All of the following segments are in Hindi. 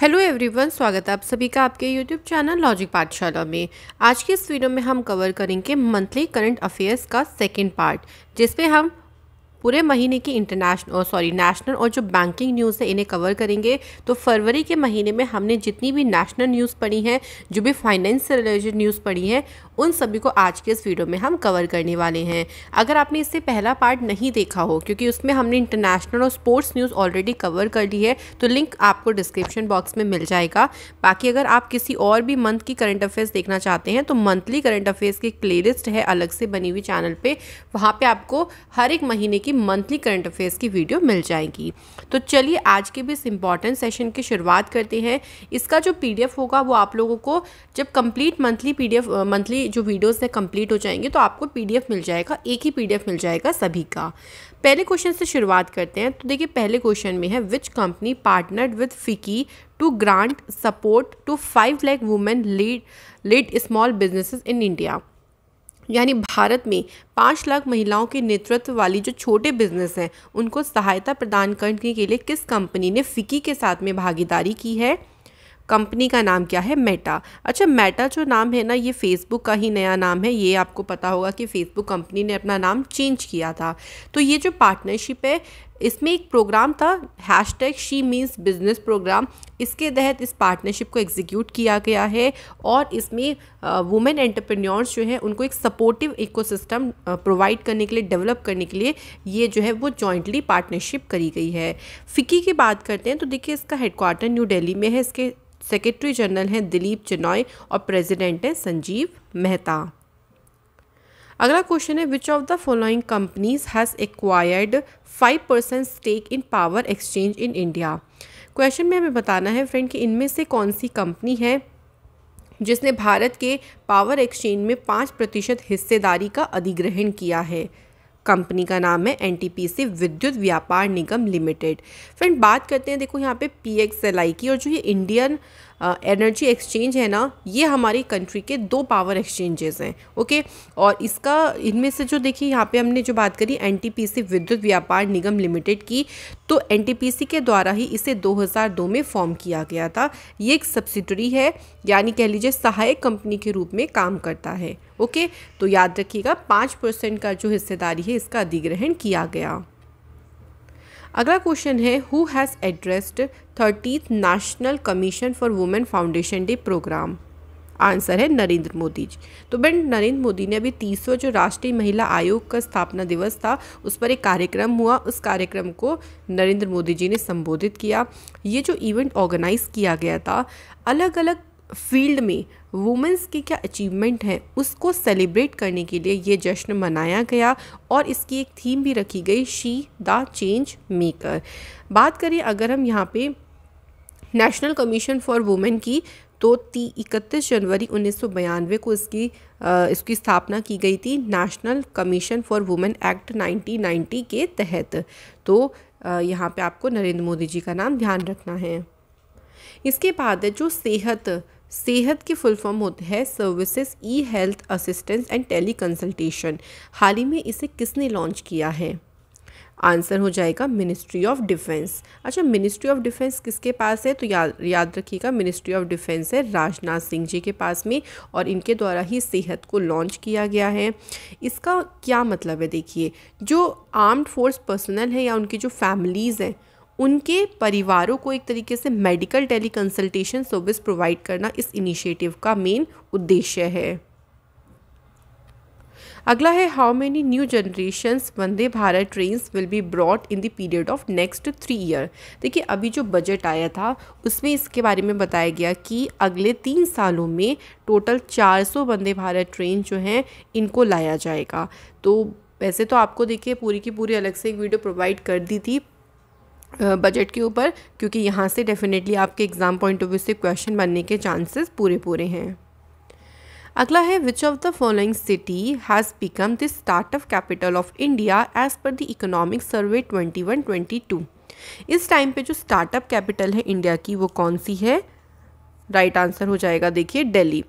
हेलो एवरीवन स्वागत है आप सभी का आपके यूट्यूब चैनल लॉजिक पाठशाला में आज की इस वीडियो में हम कवर करेंगे मंथली करंट अफेयर्स का सेकंड पार्ट जिसमें हम पूरे महीने की इंटरनेशनल और सॉरी नेशनल और जो बैंकिंग न्यूज़ है इन्हें कवर करेंगे तो फरवरी के महीने में हमने जितनी भी नेशनल न्यूज़ पढ़ी हैं जो भी फाइनेंस से रिलेटेड न्यूज़ पढ़ी हैं उन सभी को आज के इस वीडियो में हम कवर करने वाले हैं अगर आपने इससे पहला पार्ट नहीं देखा हो क्योंकि उसमें हमने इंटरनेशनल और स्पोर्ट्स न्यूज़ ऑलरेडी कवर कर ली है तो लिंक आपको डिस्क्रिप्शन बॉक्स में मिल जाएगा बाकी अगर आप किसी और भी मंथ की करंट अफेयर्स देखना चाहते हैं तो मंथली करंट अफेयर्स की प्लेलिस्ट है अलग से बनी हुई चैनल पर वहाँ पर आपको हर एक महीने की मंथली करंट अफेयर्स की वीडियो मिल जाएगी तो चलिए आज के भी इस इम्पॉर्टेंट सेशन की शुरुआत करते हैं इसका जो पी होगा वो आप लोगों को जब कंप्लीट मंथली पी मंथली जो वीडियोज़ हैं कंप्लीट हो जाएंगे तो आपको पी मिल जाएगा एक ही पी मिल जाएगा सभी का पहले क्वेश्चन से शुरुआत करते हैं तो देखिए पहले क्वेश्चन में है which company partnered with FICCI to grant support to five lakh women lead lead small businesses in India यानी भारत में पाँच लाख महिलाओं के नेतृत्व वाली जो छोटे बिजनेस हैं उनको सहायता प्रदान करने के लिए किस कंपनी ने फिक्की के साथ में भागीदारी की है कंपनी का नाम क्या है मेटा अच्छा मेटा जो नाम है ना ये फेसबुक का ही नया नाम है ये आपको पता होगा कि फेसबुक कंपनी ने अपना नाम चेंज किया था तो ये जो पार्टनरशिप है इसमें एक प्रोग्राम था hashtag she means business program इसके तहत इस पार्टनरशिप को एग्जीक्यूट किया गया है और इसमें वुमेन एंटरप्रेन्योर्स जो है उनको एक सपोर्टिव इकोसिस्टम प्रोवाइड करने के लिए डेवलप करने के लिए ये जो है वो जॉइंटली पार्टनरशिप करी गई है फिक्की की बात करते हैं तो देखिए इसका हेडक्वार्टर न्यू डेली में है इसके सेक्रेटरी जनरल हैं दिलीप चिनॉय और प्रेसिडेंट हैं संजीव मेहता अगला क्वेश्चन है which of the following companies has acquired five percent stake in power exchange in India question में हमें बताना है फ्रेंड कि इनमें से कौन सी कंपनी है जिसने भारत के पावर एक्सचेंज में पाँच प्रतिशत हिस्सेदारी का अधिग्रहण किया है कंपनी का नाम है एन विद्युत व्यापार निगम लिमिटेड फ्रेंड बात करते हैं देखो यहाँ पे पी की और जो ये इंडियन एनर्जी एक्सचेंज है ना ये हमारी कंट्री के दो पावर एक्सचेंजेस हैं ओके और इसका इनमें से जो देखिए यहाँ पे हमने जो बात करी एनटीपीसी विद्युत व्यापार निगम लिमिटेड की तो एनटीपीसी के द्वारा ही इसे 2002 में फॉर्म किया गया था ये एक सब्सिडरी है यानी कह लीजिए सहायक कंपनी के रूप में काम करता है ओके तो याद रखिएगा पाँच परसेंट का जो हिस्सेदारी है इसका अधिग्रहण किया गया अगला क्वेश्चन है who has addressed thirtieth national commission for women foundation day program answer है नरेंद्र मोदी जी तो बैंड नरेंद्र मोदी ने अभी तीसरा जो राष्ट्रीय महिला आयोग का स्थापना दिवस था उस पर एक कार्यक्रम हुआ उस कार्यक्रम को नरेंद्र मोदी जी ने संबोधित किया ये जो इवेंट ऑर्गेनाइज किया गया था अलग अलग फील्ड में वुमेंस की क्या अचीवमेंट है उसको सेलिब्रेट करने के लिए ये जश्न मनाया गया और इसकी एक थीम भी रखी गई शी द चेंज मेकर बात करें अगर हम यहाँ पे नेशनल कमीशन फॉर वुमेन की तो ती इकतीस जनवरी उन्नीस को इसकी आ, इसकी स्थापना की गई थी national commission for women act 1990 के तहत तो यहाँ पे आपको नरेंद्र मोदी जी का नाम ध्यान रखना है इसके बाद जो सेहत सेहत की फुल फॉर्म होती है services e health assistance and teleconsultation हाल ही में इसे किसने लॉन्च किया है आंसर हो जाएगा मिनिस्ट्री ऑफ डिफेंस अच्छा मिनिस्ट्री ऑफ डिफेंस किसके पास है तो याद याद रखिएगा मिनिस्ट्री ऑफ डिफेंस है राजनाथ सिंह जी के पास में और इनके द्वारा ही सेहत को लॉन्च किया गया है इसका क्या मतलब है देखिए जो आर्म्ड फोर्स पर्सनल है या उनकी जो फैमिलीज़ हैं उनके परिवारों को एक तरीके से medical teleconsultation service provide करना इस इनिशिएटिव का मेन उद्देश्य है अगला है how many new generations Vande Bharat trains will be broad in the period of next three year देखिए अभी जो बजट आया था उसमें इसके बारे में बताया गया कि अगले तीन सालों में टोटल 400 वंदे भारत ट्रेन जो हैं इनको लाया जाएगा तो वैसे तो आपको देखिए पूरी की पूरी अलग से एक वीडियो प्रोवाइड कर दी थी बजट के ऊपर क्योंकि यहाँ से डेफिनेटली आपके एग्ज़ाम पॉइंट ऑफ व्यू से क्वेश्चन बनने के चांसेस पूरे पूरे हैं अगला है which of the following city has become the startup capital of India as per the economic survey twenty one twenty two इस टाइम पे जो स्टार्टअप कैपिटल है इंडिया की वो कौन सी है राइट right आंसर हो जाएगा देखिए दिल्ली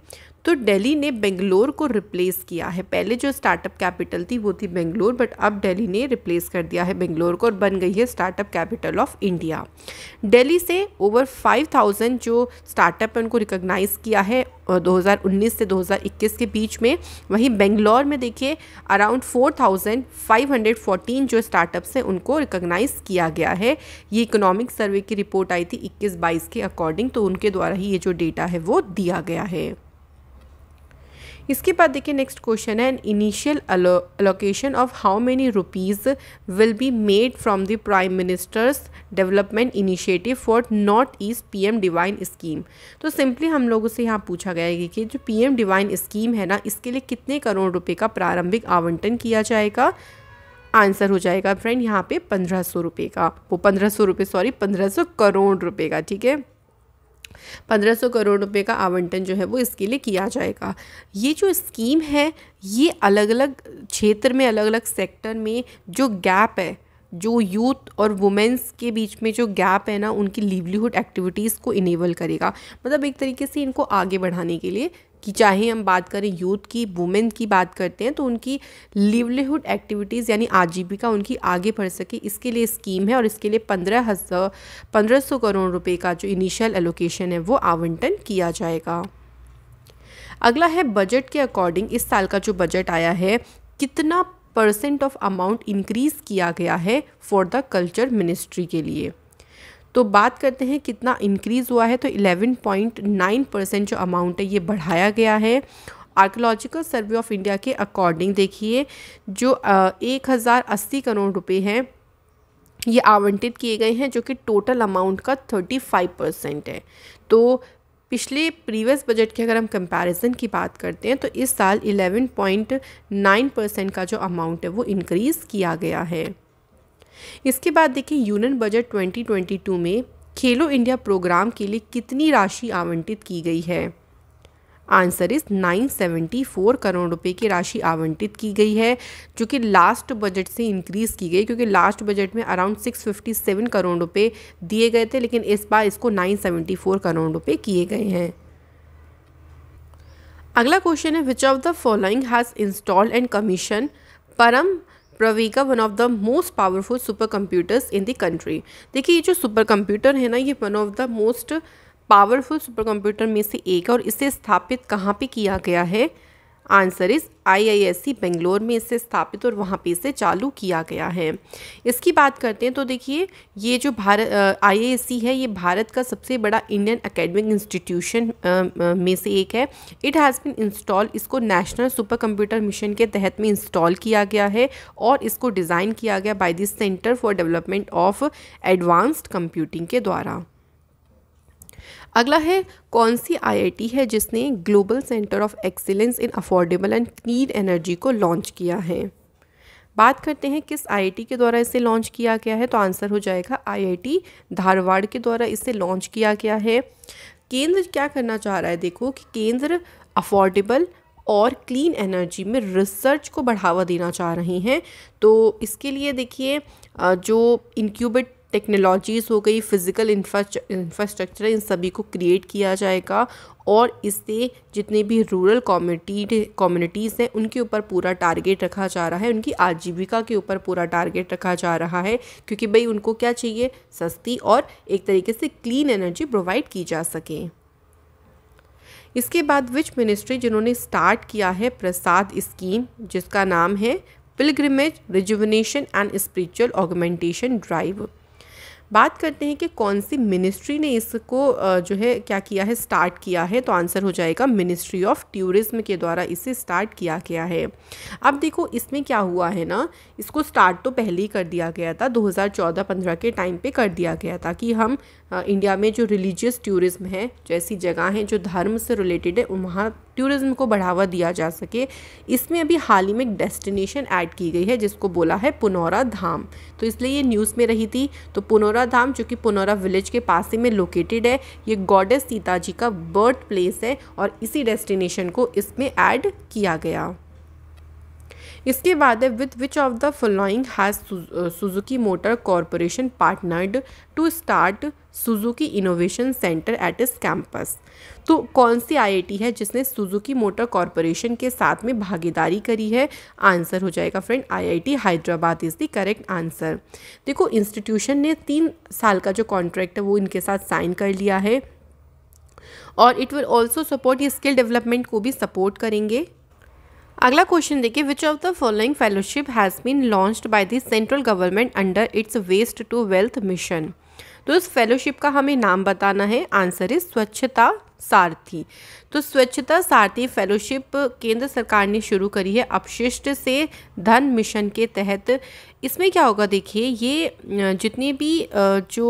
तो दिल्ली ने बेंगलोर को रिप्लेस किया है पहले जो स्टार्टअप कैपिटल थी वो थी बेंगलोर बट अब दिल्ली ने रिप्लेस कर दिया है बेंगलोर को और बन गई है startup capital of India Delhi से ओवर 5000 जो स्टार्टअप है उनको रिकॉग्नाइज किया है 2019 से 2021 के बीच में वहीं बेंगलोर में देखिए अराउंड 4514 जो स्टार्टअप्स हैं उनको रिकॉग्नाइज किया गया है ये इकोनॉमिक सर्वे की रिपोर्ट आई थी 21-22 के अकॉर्डिंग तो उनके द्वारा ही ये जो डेटा है वो दिया गया है इसके बाद देखिए नेक्स्ट क्वेश्चन है an initial allocation of how many rupees will be made from the prime minister's development initiative for north east PM divine scheme तो सिंपली हम लोगों से यहाँ पूछा गया है कि जो पीएम डिवाइन स्कीम है ना इसके लिए कितने करोड़ रुपये का प्रारंभिक आवंटन किया जाएगा आंसर हो जाएगा फ्रेंड यहाँ पे पंद्रह सौ रुपये का वो पंद्रह सौ रुपये सॉरी पंद्रह सौ करोड़ रुपये का ठीक है पंद्रह सौ करोड़ रुपए का आवंटन जो है वो इसके लिए किया जाएगा ये जो स्कीम है ये अलग अलग क्षेत्र में अलग अलग सेक्टर में जो गैप है जो यूथ और वुमेंस के बीच में जो गैप है ना उनकी लिवलीहुड एक्टिविटीज़ को इनेबल करेगा मतलब एक तरीके से इनको आगे बढ़ाने के लिए कि चाहे हम बात करें यूथ की वुमेन की बात करते हैं तो उनकी लिवलीहुड एक्टिविटीज़ यानी आजीविका उनकी आगे बढ़ सके इसके लिए स्कीम है और इसके लिए पंद्रह हज़ार पंद्रह सौ करोड़ रुपए का जो इनिशियल एलोकेशन है वो आवंटन किया जाएगा अगला है बजट के अकॉर्डिंग इस साल का जो बजट आया है कितना परसेंट ऑफ अमाउंट इंक्रीज़ किया गया है फॉर द कल्चर मिनिस्ट्री के लिए तो बात करते हैं कितना इंक्रीज़ हुआ है तो 11.9 परसेंट जो अमाउंट है ये बढ़ाया गया है आर्कोलॉजिकल सर्वे ऑफ इंडिया के अकॉर्डिंग देखिए जो एक हज़ार अस्सी करोड़ रुपये हैं ये आवंटित किए गए हैं जो कि टोटल अमाउंट का थर्टी फाइव परसेंट है तो पिछले प्रीवियस बजट के अगर हम कंपैरिजन की बात करते हैं तो इस साल 11.9 परसेंट का जो अमाउंट है वो इंक्रीज़ किया गया है इसके बाद देखिए यूनियन बजट 2022 में खेलो इंडिया प्रोग्राम के लिए कितनी राशि आवंटित की गई है आंसर इज 974 करोड़ रुपए की राशि आवंटित की गई है जो कि लास्ट बजट से इंक्रीज़ की गई क्योंकि लास्ट बजट में अराउंड 657 करोड़ रुपए दिए गए थे लेकिन इस बार इसको 974 करोड़ रुपए किए गए हैं अगला क्वेश्चन है which of the following has install and commission Param Pravega one of the most powerful super computers in the country देखिए ये जो सुपर कंप्यूटर है ना ये one of the most powerful super computer में से एक है और इसे स्थापित कहाँ पे किया गया है आंसर इज आईआईएससी बेंगलोर में इसे स्थापित और वहाँ पे इसे चालू किया गया है इसकी बात करते हैं तो देखिए ये जो भारत आईआईएससी है ये भारत का सबसे बड़ा इंडियन अकेडमिक इंस्टीट्यूशन में से एक है इट हैज़ बिन इंस्टॉल इसको नेशनल सुपर कंप्यूटर मिशन के तहत में इंस्टॉल किया गया है और इसको डिज़ाइन किया गया by this centre for development of advanced computing के द्वारा अगला है कौन सी आईआईटी है जिसने global centre of excellence in affordable and clean energy को लॉन्च किया है बात करते हैं किस आईआईटी के द्वारा इसे लॉन्च किया गया है तो आंसर हो जाएगा आईआईटी धारवाड़ के द्वारा इसे लॉन्च किया गया है केंद्र क्या करना चाह रहा है देखो कि केंद्र अफोर्डेबल और क्लीन एनर्जी में रिसर्च को बढ़ावा देना चाह रहे हैं तो इसके लिए देखिए जो इनक्यूबेट टेक्नोलॉजीज़ हो गई फ़िज़िकल इंफ्रास्ट्रक्चर इन सभी को क्रिएट किया जाएगा और इससे जितने भी रूरल कम्युनिटी कम्युनिटीज़ हैं उनके ऊपर पूरा टारगेट रखा जा रहा है उनकी आजीविका के ऊपर पूरा टारगेट रखा जा रहा है क्योंकि भाई उनको क्या चाहिए सस्ती और एक तरीके से क्लीन एनर्जी प्रोवाइड की जा सके इसके बाद विच मिनिस्ट्री जिन्होंने स्टार्ट किया है प्रसाद स्कीम जिसका नाम है pilgrimage rejuvenation and spiritual augmentation drive बात करते हैं कि कौन सी मिनिस्ट्री ने इसको जो है क्या किया है स्टार्ट किया है तो आंसर हो जाएगा मिनिस्ट्री ऑफ टूरिज़्म के द्वारा इसे स्टार्ट किया गया है अब देखो इसमें क्या हुआ है ना इसको स्टार्ट तो पहले ही कर दिया गया था 2014-15 के टाइम पे कर दिया गया था कि हम इंडिया में जो रिलीजियस टूरिज़्म है जैसी जगह हैं जो धर्म से रिलेटेड है वहाँ टूरिज़्म को बढ़ावा दिया जा सके इसमें अभी हाल ही में एक डेस्टिनेशन ऐड की गई है जिसको बोला है पुनौरा धाम तो इसलिए ये न्यूज़ में रही थी तो पुनौरा पुनौरा धाम जो कि पुनौरा विलेज के पास ही में लोकेटेड है ये गॉडेस सीता जी का बर्थ प्लेस है और इसी डेस्टिनेशन को इसमें ऐड किया गया इसके बाद है with which of the following has Suzuki motor corporation partnered to start Suzuki innovation centre at इस कैंपस तो कौन सी आईआईटी है जिसने सुजुकी मोटर कॉरपोरेशन के साथ में भागीदारी करी है आंसर हो जाएगा friend IIT Hyderabad is the correct answer देखो इंस्टीट्यूशन ने तीन साल का जो कॉन्ट्रैक्ट है वो इनके साथ साइन कर लिया है और इट विल ऑल्सो सपोर्ट ये स्किल डेवलपमेंट को भी सपोर्ट करेंगे अगला क्वेश्चन देखिए which of the following fellowship has been launched by the central government under its waste to wealth mission तो इस फेलोशिप का हमें नाम बताना है आंसर इज स्वच्छता सारथी तो स्वच्छता सारथी फेलोशिप केंद्र सरकार ने शुरू करी है अपशिष्ट से धन मिशन के तहत इसमें क्या होगा देखिए ये जितने भी जो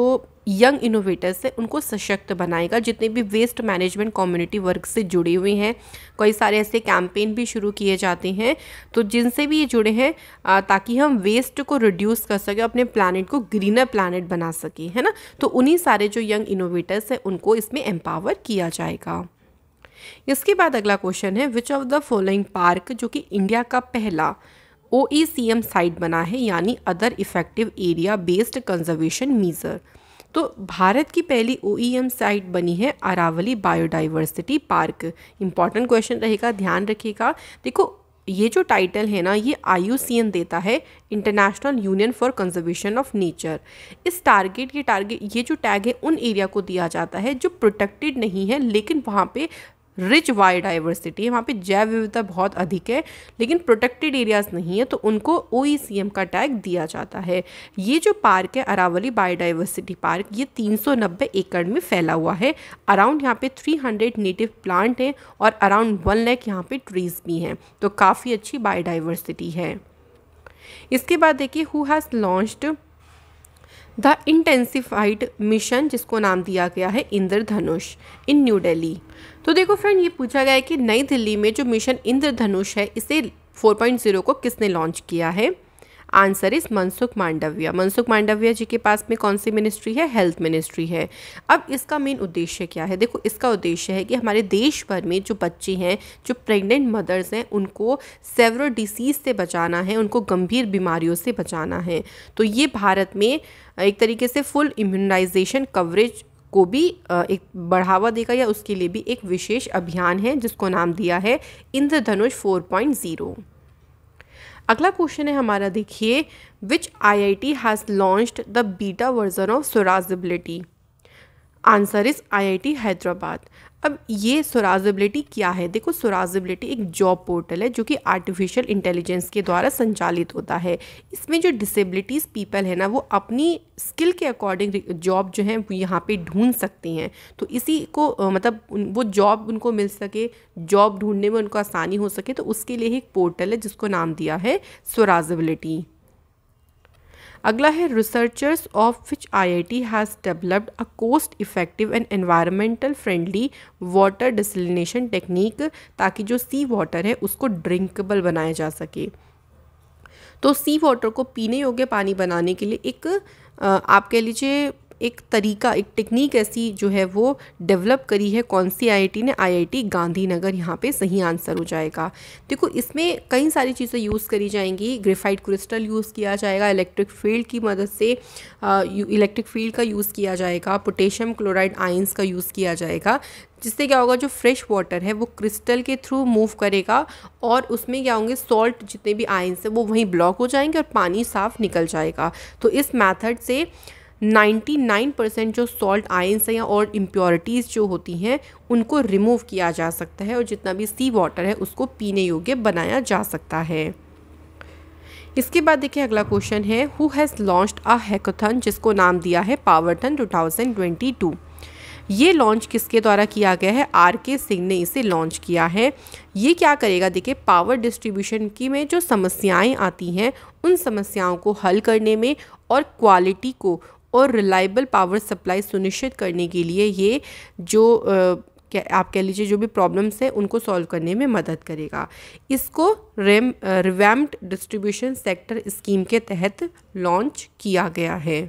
यंग इनोवेटर्स है उनको सशक्त बनाएगा जितने भी वेस्ट मैनेजमेंट कम्युनिटी वर्क से जुड़े हुए हैं कई सारे ऐसे कैंपेन भी शुरू किए जाते हैं तो जिनसे भी ये जुड़े हैं ताकि हम वेस्ट को रिड्यूस कर सकें अपने प्लानट को ग्रीनर प्लानट बना सकें है ना तो उन्हीं सारे जो यंग इनोवेटर्स हैं उनको इसमें एम्पावर किया जाएगा इसके बाद अगला क्वेश्चन है which of the following park जो कि इंडिया का पहला ओ ई सी एम साइट बना है यानी other effective area based conservation measure तो भारत की पहली ओ साइट e बनी है Aravalli biodiversity park important question रहेगा ध्यान रखिएगा देखो ये जो टाइटल है ना ये आई देता है international union for conservation of nature इस टारगेट ये टारगेट ये जो टैग है उन एरिया को दिया जाता है जो प्रोटेक्टेड नहीं है लेकिन वहाँ पे रिच वाई डाइवर्सिटी है वहाँ पे जैव विविधता बहुत अधिक है लेकिन प्रोटेक्टेड एरियाज़ नहीं है तो उनको ओ e का टैग दिया जाता है ये जो पार्क है अरावली बायोडाइवर्सिटी पार्क ये 390 एकड़ में फैला हुआ है अराउंड यहाँ पे 300 नेटिव प्लांट हैं और अराउंड वन लैख यहाँ पे ट्रीज़ भी हैं तो काफ़ी अच्छी बायोडाइवर्सिटी है इसके बाद देखिए who has launched the intensified mission जिसको नाम दिया गया है इंद्रधनुष इन न्यू दिल्ली तो देखो फ्रेंड ये पूछा गया है कि नई दिल्ली में जो मिशन इंद्रधनुष है इसे 4.0 को किसने लॉन्च किया है आंसर इज मनसुख मांडव्य मनसुख मांडव्य जी के पास में कौन सी मिनिस्ट्री है हेल्थ मिनिस्ट्री है अब इसका मेन उद्देश्य क्या है देखो इसका उद्देश्य है कि हमारे देश भर में जो बच्चे हैं जो प्रेग्नेंट मदर्स हैं उनको सेवरल डिसीज़ से बचाना है उनको गंभीर बीमारियों से बचाना है तो ये भारत में एक तरीके से फुल इम्यूनाइजेशन कवरेज को भी एक बढ़ावा देगा या उसके लिए भी एक विशेष अभियान है जिसको नाम दिया है इंद्रधनुष 4.0 अगला क्वेश्चन है हमारा देखिए which I I T has launched the beta version of Swarajability answer is I I T Hyderabad अब ये सुराजबिलिटी क्या है देखो सुराजबिलिटी एक जॉब पोर्टल है जो कि आर्टिफिशियल इंटेलिजेंस के द्वारा संचालित होता है इसमें जो डिसेबिलिटीज़ पीपल है ना वो अपनी स्किल के अकॉर्डिंग जॉब जो है वो यहाँ पे ढूंढ सकती हैं तो इसी को मतलब वो जॉब उनको मिल सके जॉब ढूंढने में उनको आसानी हो सके तो उसके लिए ही एक पोर्टल है जिसको नाम दिया है सुराजबिलिटी अगला है researchers of which IIT has developed a cost effective and environmental friendly water desalination technique ताकि जो सी वाटर है उसको ड्रिंकेबल बनाया जा सके तो सी वाटर को पीने योग्य पानी बनाने के लिए एक आप कह लीजिए एक तरीका एक टेक्निक ऐसी जो है वो डेवलप करी है कौन सी आईआईटी ने आईआईटी गांधीनगर यहाँ पे सही आंसर हो जाएगा देखो इसमें कई सारी चीज़ें यूज़ करी जाएंगी ग्रेफाइट क्रिस्टल यूज़ किया जाएगा इलेक्ट्रिक फील्ड की मदद से इलेक्ट्रिक फील्ड का यूज़ किया जाएगा पोटेशियम क्लोराइड आइंस का यूज़ किया जाएगा जिससे क्या होगा जो फ्रेश वाटर है वो क्रिस्टल के थ्रू मूव करेगा और उसमें क्या होंगे सॉल्ट जितने भी आयंस हैं वो वहीं ब्लॉक हो जाएंगे और पानी साफ निकल जाएगा तो इस मेथड से 99% जो सॉल्ट आयंस हैं या और इम्प्योरिटीज़ जो होती हैं उनको रिमूव किया जा सकता है और जितना भी सी वाटर है उसको पीने योग्य बनाया जा सकता है इसके बाद देखिए अगला क्वेश्चन है who has launch a hackathon जिसको नाम दिया है पावरथन 2022 ये लॉन्च किसके द्वारा किया गया है आर के सिंह ने इसे लॉन्च किया है ये क्या करेगा देखिए पावर डिस्ट्रीब्यूशन की में जो समस्याएं आती हैं उन समस्याओं को हल करने में और क्वालिटी को और रिलायबल पावर सप्लाई सुनिश्चित करने के लिए ये जो क्या आप कह लीजिए जो भी प्रॉब्लम्स हैं उनको सॉल्व करने में मदद करेगा इसको रेम रिवैम्ड डिस्ट्रीब्यूशन सेक्टर स्कीम के तहत लॉन्च किया गया है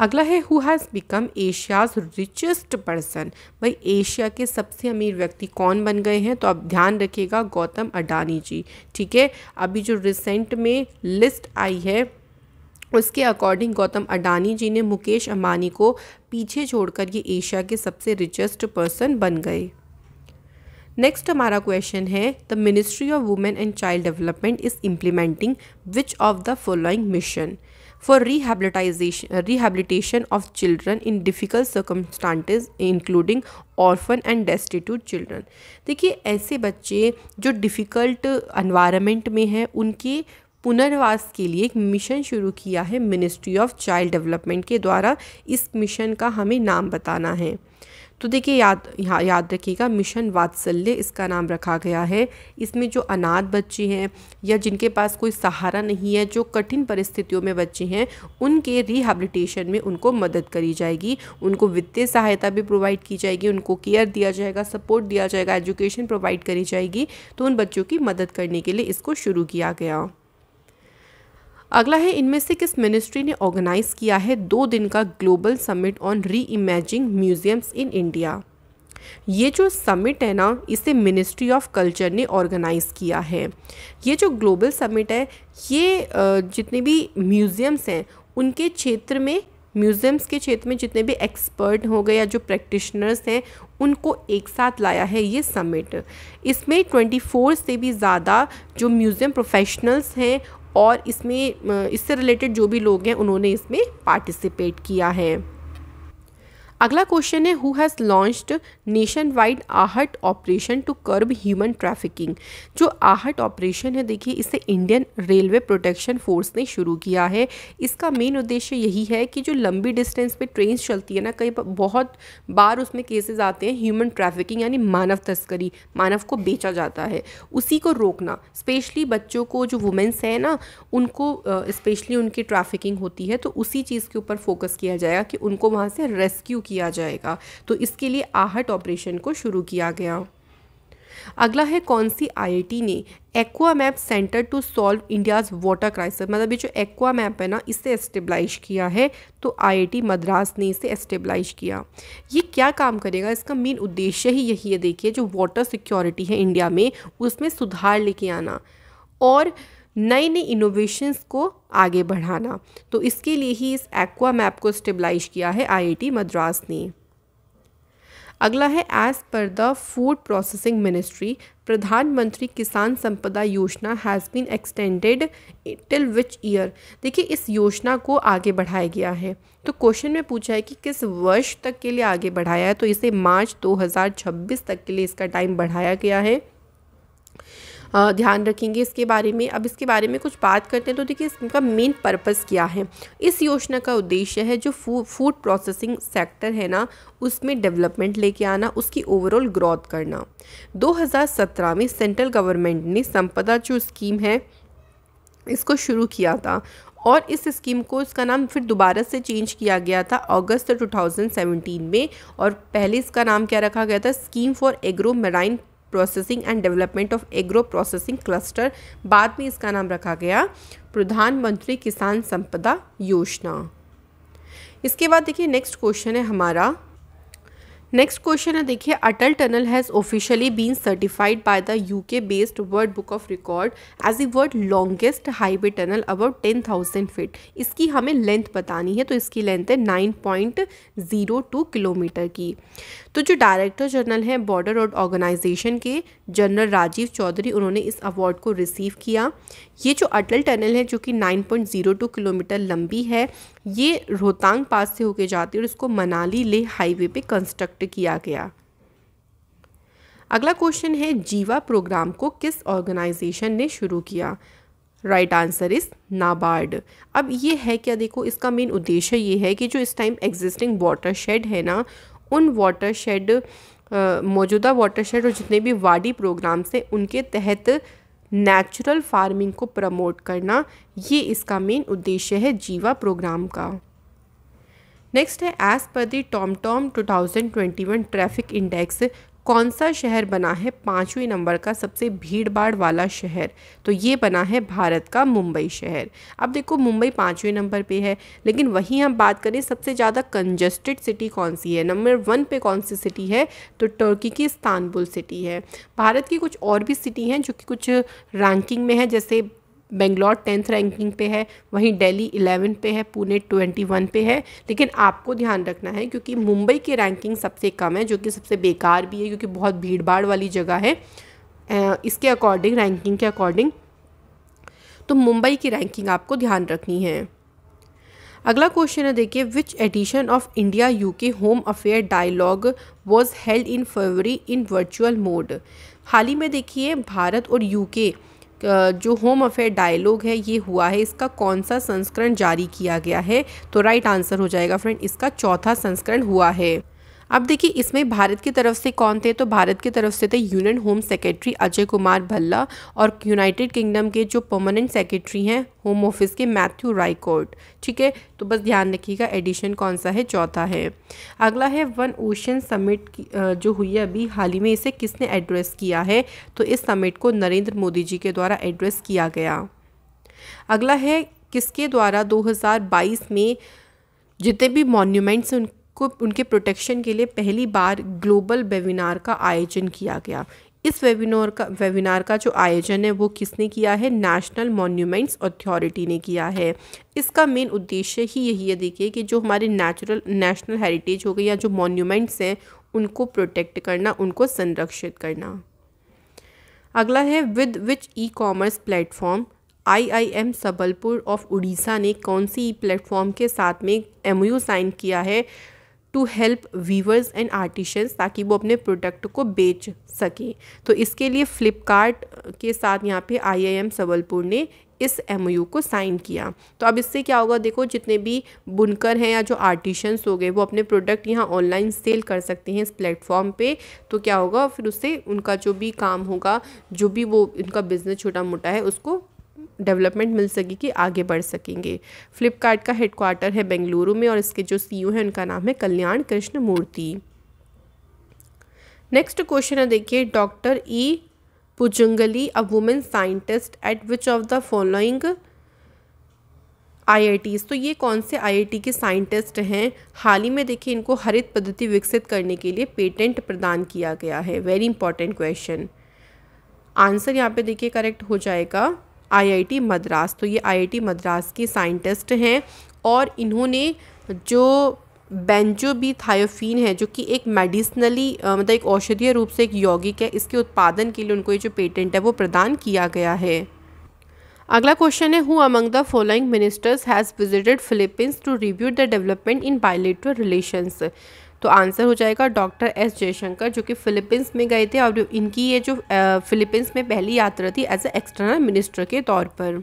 अगला है who has become Asia's richest person भाई एशिया के सबसे अमीर व्यक्ति कौन बन गए हैं तो आप ध्यान रखिएगा गौतम अडानी जी ठीक है अभी जो रिसेंट में लिस्ट आई है उसके अकॉर्डिंग गौतम अडानी जी ने मुकेश अम्बानी को पीछे छोड़कर ये एशिया के सबसे रिचेस्ट पर्सन बन गए नेक्स्ट हमारा क्वेश्चन है the ministry of women and child development is implementing which of the following mission for rehabilitation rehabilitation of children in difficult circumstances including orphan and destitute children देखिए ऐसे बच्चे जो डिफ़िकल्ट एनवायरमेंट में हैं उनके पुनर्वास के लिए एक मिशन शुरू किया है मिनिस्ट्री ऑफ चाइल्ड डेवलपमेंट के द्वारा इस मिशन का हमें नाम बताना है तो देखिए याद या, याद रखिएगा मिशन वात्सल्य इसका नाम रखा गया है इसमें जो अनाथ बच्चे हैं या जिनके पास कोई सहारा नहीं है जो कठिन परिस्थितियों में बच्चे हैं उनके रिहेबिलिटेशन में उनको मदद करी जाएगी उनको वित्तीय सहायता भी प्रोवाइड की जाएगी उनको केयर दिया जाएगा सपोर्ट दिया जाएगा एजुकेशन प्रोवाइड करी जाएगी तो उन बच्चों की मदद करने के लिए इसको शुरू किया गया अगला है इनमें से किस मिनिस्ट्री ने ऑर्गेनाइज किया है दो दिन का global summit on reimagining museums in India ये जो समिट है ना इसे मिनिस्ट्री ऑफ कल्चर ने ऑर्गेनाइज़ किया है ये जो ग्लोबल समिट है ये जितने भी म्यूज़ियम्स हैं उनके क्षेत्र में म्यूज़ियम्स के क्षेत्र में जितने भी एक्सपर्ट हो गए या जो प्रैक्टिशनर्स हैं उनको एक साथ लाया है ये समिट इसमें 24 से भी ज़्यादा जो म्यूज़ियम प्रोफेशनल्स हैं और इसमें इससे रिलेटेड जो भी लोग हैं उन्होंने इसमें पार्टिसिपेट किया है अगला क्वेश्चन है who has launched nationwide Aahat operation to curb human trafficking जो आहट ऑपरेशन है देखिए इसे इंडियन रेलवे प्रोटेक्शन फोर्स ने शुरू किया है इसका मेन उद्देश्य यही है कि जो लंबी डिस्टेंस पे ट्रेन चलती है ना कई बहुत बार उसमें केसेस आते हैं ह्यूमन ट्रैफिकिंग यानी मानव तस्करी मानव को बेचा जाता है उसी को रोकना स्पेशली बच्चों को जो वुमेंस हैं ना उनको स्पेशली उनकी ट्रैफिकिंग होती है तो उसी चीज़ के ऊपर फोकस किया जाएगा कि उनको वहाँ से रेस्क्यू किया किया जाएगा तो इसके लिए आहट ऑपरेशन को शुरू किया गया अगला है कौन सी आईआईटी ने aqua map centre to solve India's water crisis मतलब ये जो एक्वा मैप है ना इसे एस्टेब्लाइश किया है तो आईआईटी मद्रास ने इसे एस्टेब्लाइश किया ये क्या काम करेगा इसका मेन उद्देश्य ही यही है देखिए जो वाटर सिक्योरिटी है इंडिया में उसमें सुधार लेके आना और नए नए इनोवेशंस को आगे बढ़ाना तो इसके लिए ही इस एक्वा मैप को स्टेबलाइज किया है आईआईटी मद्रास ने अगला है as per the food processing ministry प्रधानमंत्री Kisan Sampada Yojana has been extended till which year देखिए इस योजना को आगे बढ़ाया गया है तो क्वेश्चन में पूछा है कि किस वर्ष तक के लिए आगे बढ़ाया है तो इसे मार्च 2026 तक के लिए इसका टाइम बढ़ाया गया है ध्यान रखेंगे इसके बारे में अब इसके बारे में कुछ बात करते हैं तो देखिए इसका मेन पर्पज़ क्या है इस योजना का उद्देश्य है जो फू, फूड प्रोसेसिंग सेक्टर है ना उसमें डेवलपमेंट लेके आना उसकी ओवरऑल ग्रोथ करना 2017 में सेंट्रल गवर्नमेंट ने संपदा जो स्कीम है इसको शुरू किया था और इस स्कीम को इसका नाम फिर दोबारा से चेंज किया गया था अगस्त 2017 में और पहले इसका नाम क्या रखा गया था scheme for agro marine processing and development of agro processing cluster बाद में इसका नाम रखा गया प्रधानमंत्री किसान संपदा योजना इसके बाद देखिए नेक्स्ट क्वेश्चन है हमारा नेक्स्ट क्वेश्चन है देखिए Atal tunnel has officially been certified by the UK based world book of record as a world longest highway tunnel about ten thousand feet इसकी हमें लेंथ बतानी है तो इसकी लेंथ है nine point zero two kilometre की तो जो डायरेक्टर जनरल हैं बॉर्डर रोड ऑर्गेनाइजेशन के जनरल राजीव चौधरी उन्होंने इस अवार्ड को रिसीव किया ये जो अटल टनल है जो कि 9.02 किलोमीटर लंबी है ये रोहतांग पास से होके जाती है और इसको मनाली ले हाईवे पे कंस्ट्रक्ट किया गया अगला क्वेश्चन है जीवा प्रोग्राम को किस ऑर्गेनाइजेशन ने शुरू किया राइट आंसर इज़ नाबार्ड अब ये है क्या देखो इसका मेन उद्देश्य ये है कि जो इस टाइम एग्जिस्टिंग वाटर शेड है ना उन वाटर शेड मौजूदा वाटर शेड और जितने भी वाडी प्रोग्राम्स हैं उनके तहत नेचुरल फार्मिंग को प्रमोट करना ये इसका मेन उद्देश्य है जीवा प्रोग्राम का नेक्स्ट है as per the Tom Tom one traffic index कौन सा शहर बना है पाँचवें नंबर का सबसे भीड़ भाड़ वाला शहर तो ये बना है भारत का मुंबई शहर अब देखो मुंबई पाँचवें नंबर पे है लेकिन वहीं हम बात करें सबसे ज़्यादा कंजस्टेड सिटी कौन सी है नंबर वन पे कौन सी सिटी है तो टर्की की इस्तानबुल सिटी है भारत की कुछ और भी सिटी हैं जो कि कुछ रैंकिंग में है जैसे बेंगलोर टेंथ रैंकिंग पे है वहीं दिल्ली इलेवन पे है पुणे ट्वेंटी वन पे है लेकिन आपको ध्यान रखना है क्योंकि मुंबई की रैंकिंग सबसे कम है जो कि सबसे बेकार भी है क्योंकि बहुत भीड़ भाड़ वाली जगह है इसके अकॉर्डिंग रैंकिंग के अकॉर्डिंग तो मुंबई की रैंकिंग आपको ध्यान रखनी है अगला क्वेश्चन है देखिए which edition of India UK home affair dialogue was held in February in virtual mode हाल ही में देखिए भारत और यूके जो होम अफेयर डायलॉग है ये हुआ है इसका कौन सा संस्करण जारी किया गया है तो राइट आंसर हो जाएगा फ्रेंड इसका चौथा संस्करण हुआ है अब देखिए इसमें भारत की तरफ से कौन थे तो भारत की तरफ से थे union home secretary Ajay Kumar Bhalla और यूनाइटेड किंगडम के जो परमानेंट सेक्रेटरी हैं होम ऑफिस के मैथ्यू रायकोर्ट ठीक है तो बस ध्यान रखिएगा एडिशन कौन सा है चौथा है अगला है वन ओशन समिट जो हुई है अभी हाल ही में इसे किसने एड्रेस किया है तो इस समिट को नरेंद्र मोदी जी के द्वारा एड्रेस किया गया अगला है किसके द्वारा 2022 में जितने भी मॉन्यूमेंट्स को उनके प्रोटेक्शन के लिए पहली बार ग्लोबल वेबिनार का आयोजन किया गया इस वेबिनार का वेबिनार का जो आयोजन है वो किसने किया है नेशनल मॉन्यूमेंट्स अथॉरिटी ने किया है इसका मेन उद्देश्य ही यही है देखिए कि जो हमारे नेचुरल नेशनल हेरिटेज हो गई या जो मॉन्यूमेंट्स हैं उनको प्रोटेक्ट करना उनको संरक्षित करना अगला है with which e commerce platform I I M Sambalpur of Orissa ने कौन सी प्लेटफॉर्म के साथ में यू साइन किया है to help weavers and artisans ताकि वो अपने प्रोडक्ट को बेच सकें तो इसके लिए फ़्लिपकार्ट के साथ यहाँ पे आईआईएम सबलपुर ने इस एम को साइन किया तो अब इससे क्या होगा देखो जितने भी बुनकर हैं या जो आर्टिशंस हो गए वो अपने प्रोडक्ट यहाँ ऑनलाइन सेल कर सकते हैं इस प्लेटफॉर्म पे तो क्या होगा फिर उससे उनका जो भी काम होगा जो भी वो उनका बिज़नेस छोटा मोटा है उसको डेवलपमेंट मिल कि आगे बढ़ सकेंगे फ्लिपकार्ट का हेडक्वार्टर है बेंगलुरु में और इसके जो सी e हैं उनका नाम है कल्याण कृष्ण मूर्ति नेक्स्ट क्वेश्चन है देखिए डॉक्टर ई पुजंगली a women scientist at which of the following I तो ये कौन से आई के साइंटिस्ट हैं हाल ही में देखिए इनको हरित पद्धति विकसित करने के लिए पेटेंट प्रदान किया गया है वेरी इंपॉर्टेंट क्वेश्चन आंसर यहाँ पे देखिए करेक्ट हो जाएगा आईआईटी मद्रास तो ये आईआईटी मद्रास के साइंटिस्ट हैं और इन्होंने जो बेंजो भी थायोफिन है जो कि एक मेडिसिनली मतलब एक औषधीय रूप से एक यौगिक है इसके उत्पादन के लिए उनको ये जो पेटेंट है वो प्रदान किया गया है अगला क्वेश्चन है who among the following ministers has visited Philippines to review the development in bilateral relations तो आंसर हो जाएगा डॉक्टर एस जयशंकर जो कि फ़िलिपींस में गए थे और इनकी ये जो फ़िलिपींस में पहली यात्रा थी एज ए एक्सटर्नल मिनिस्टर के तौर पर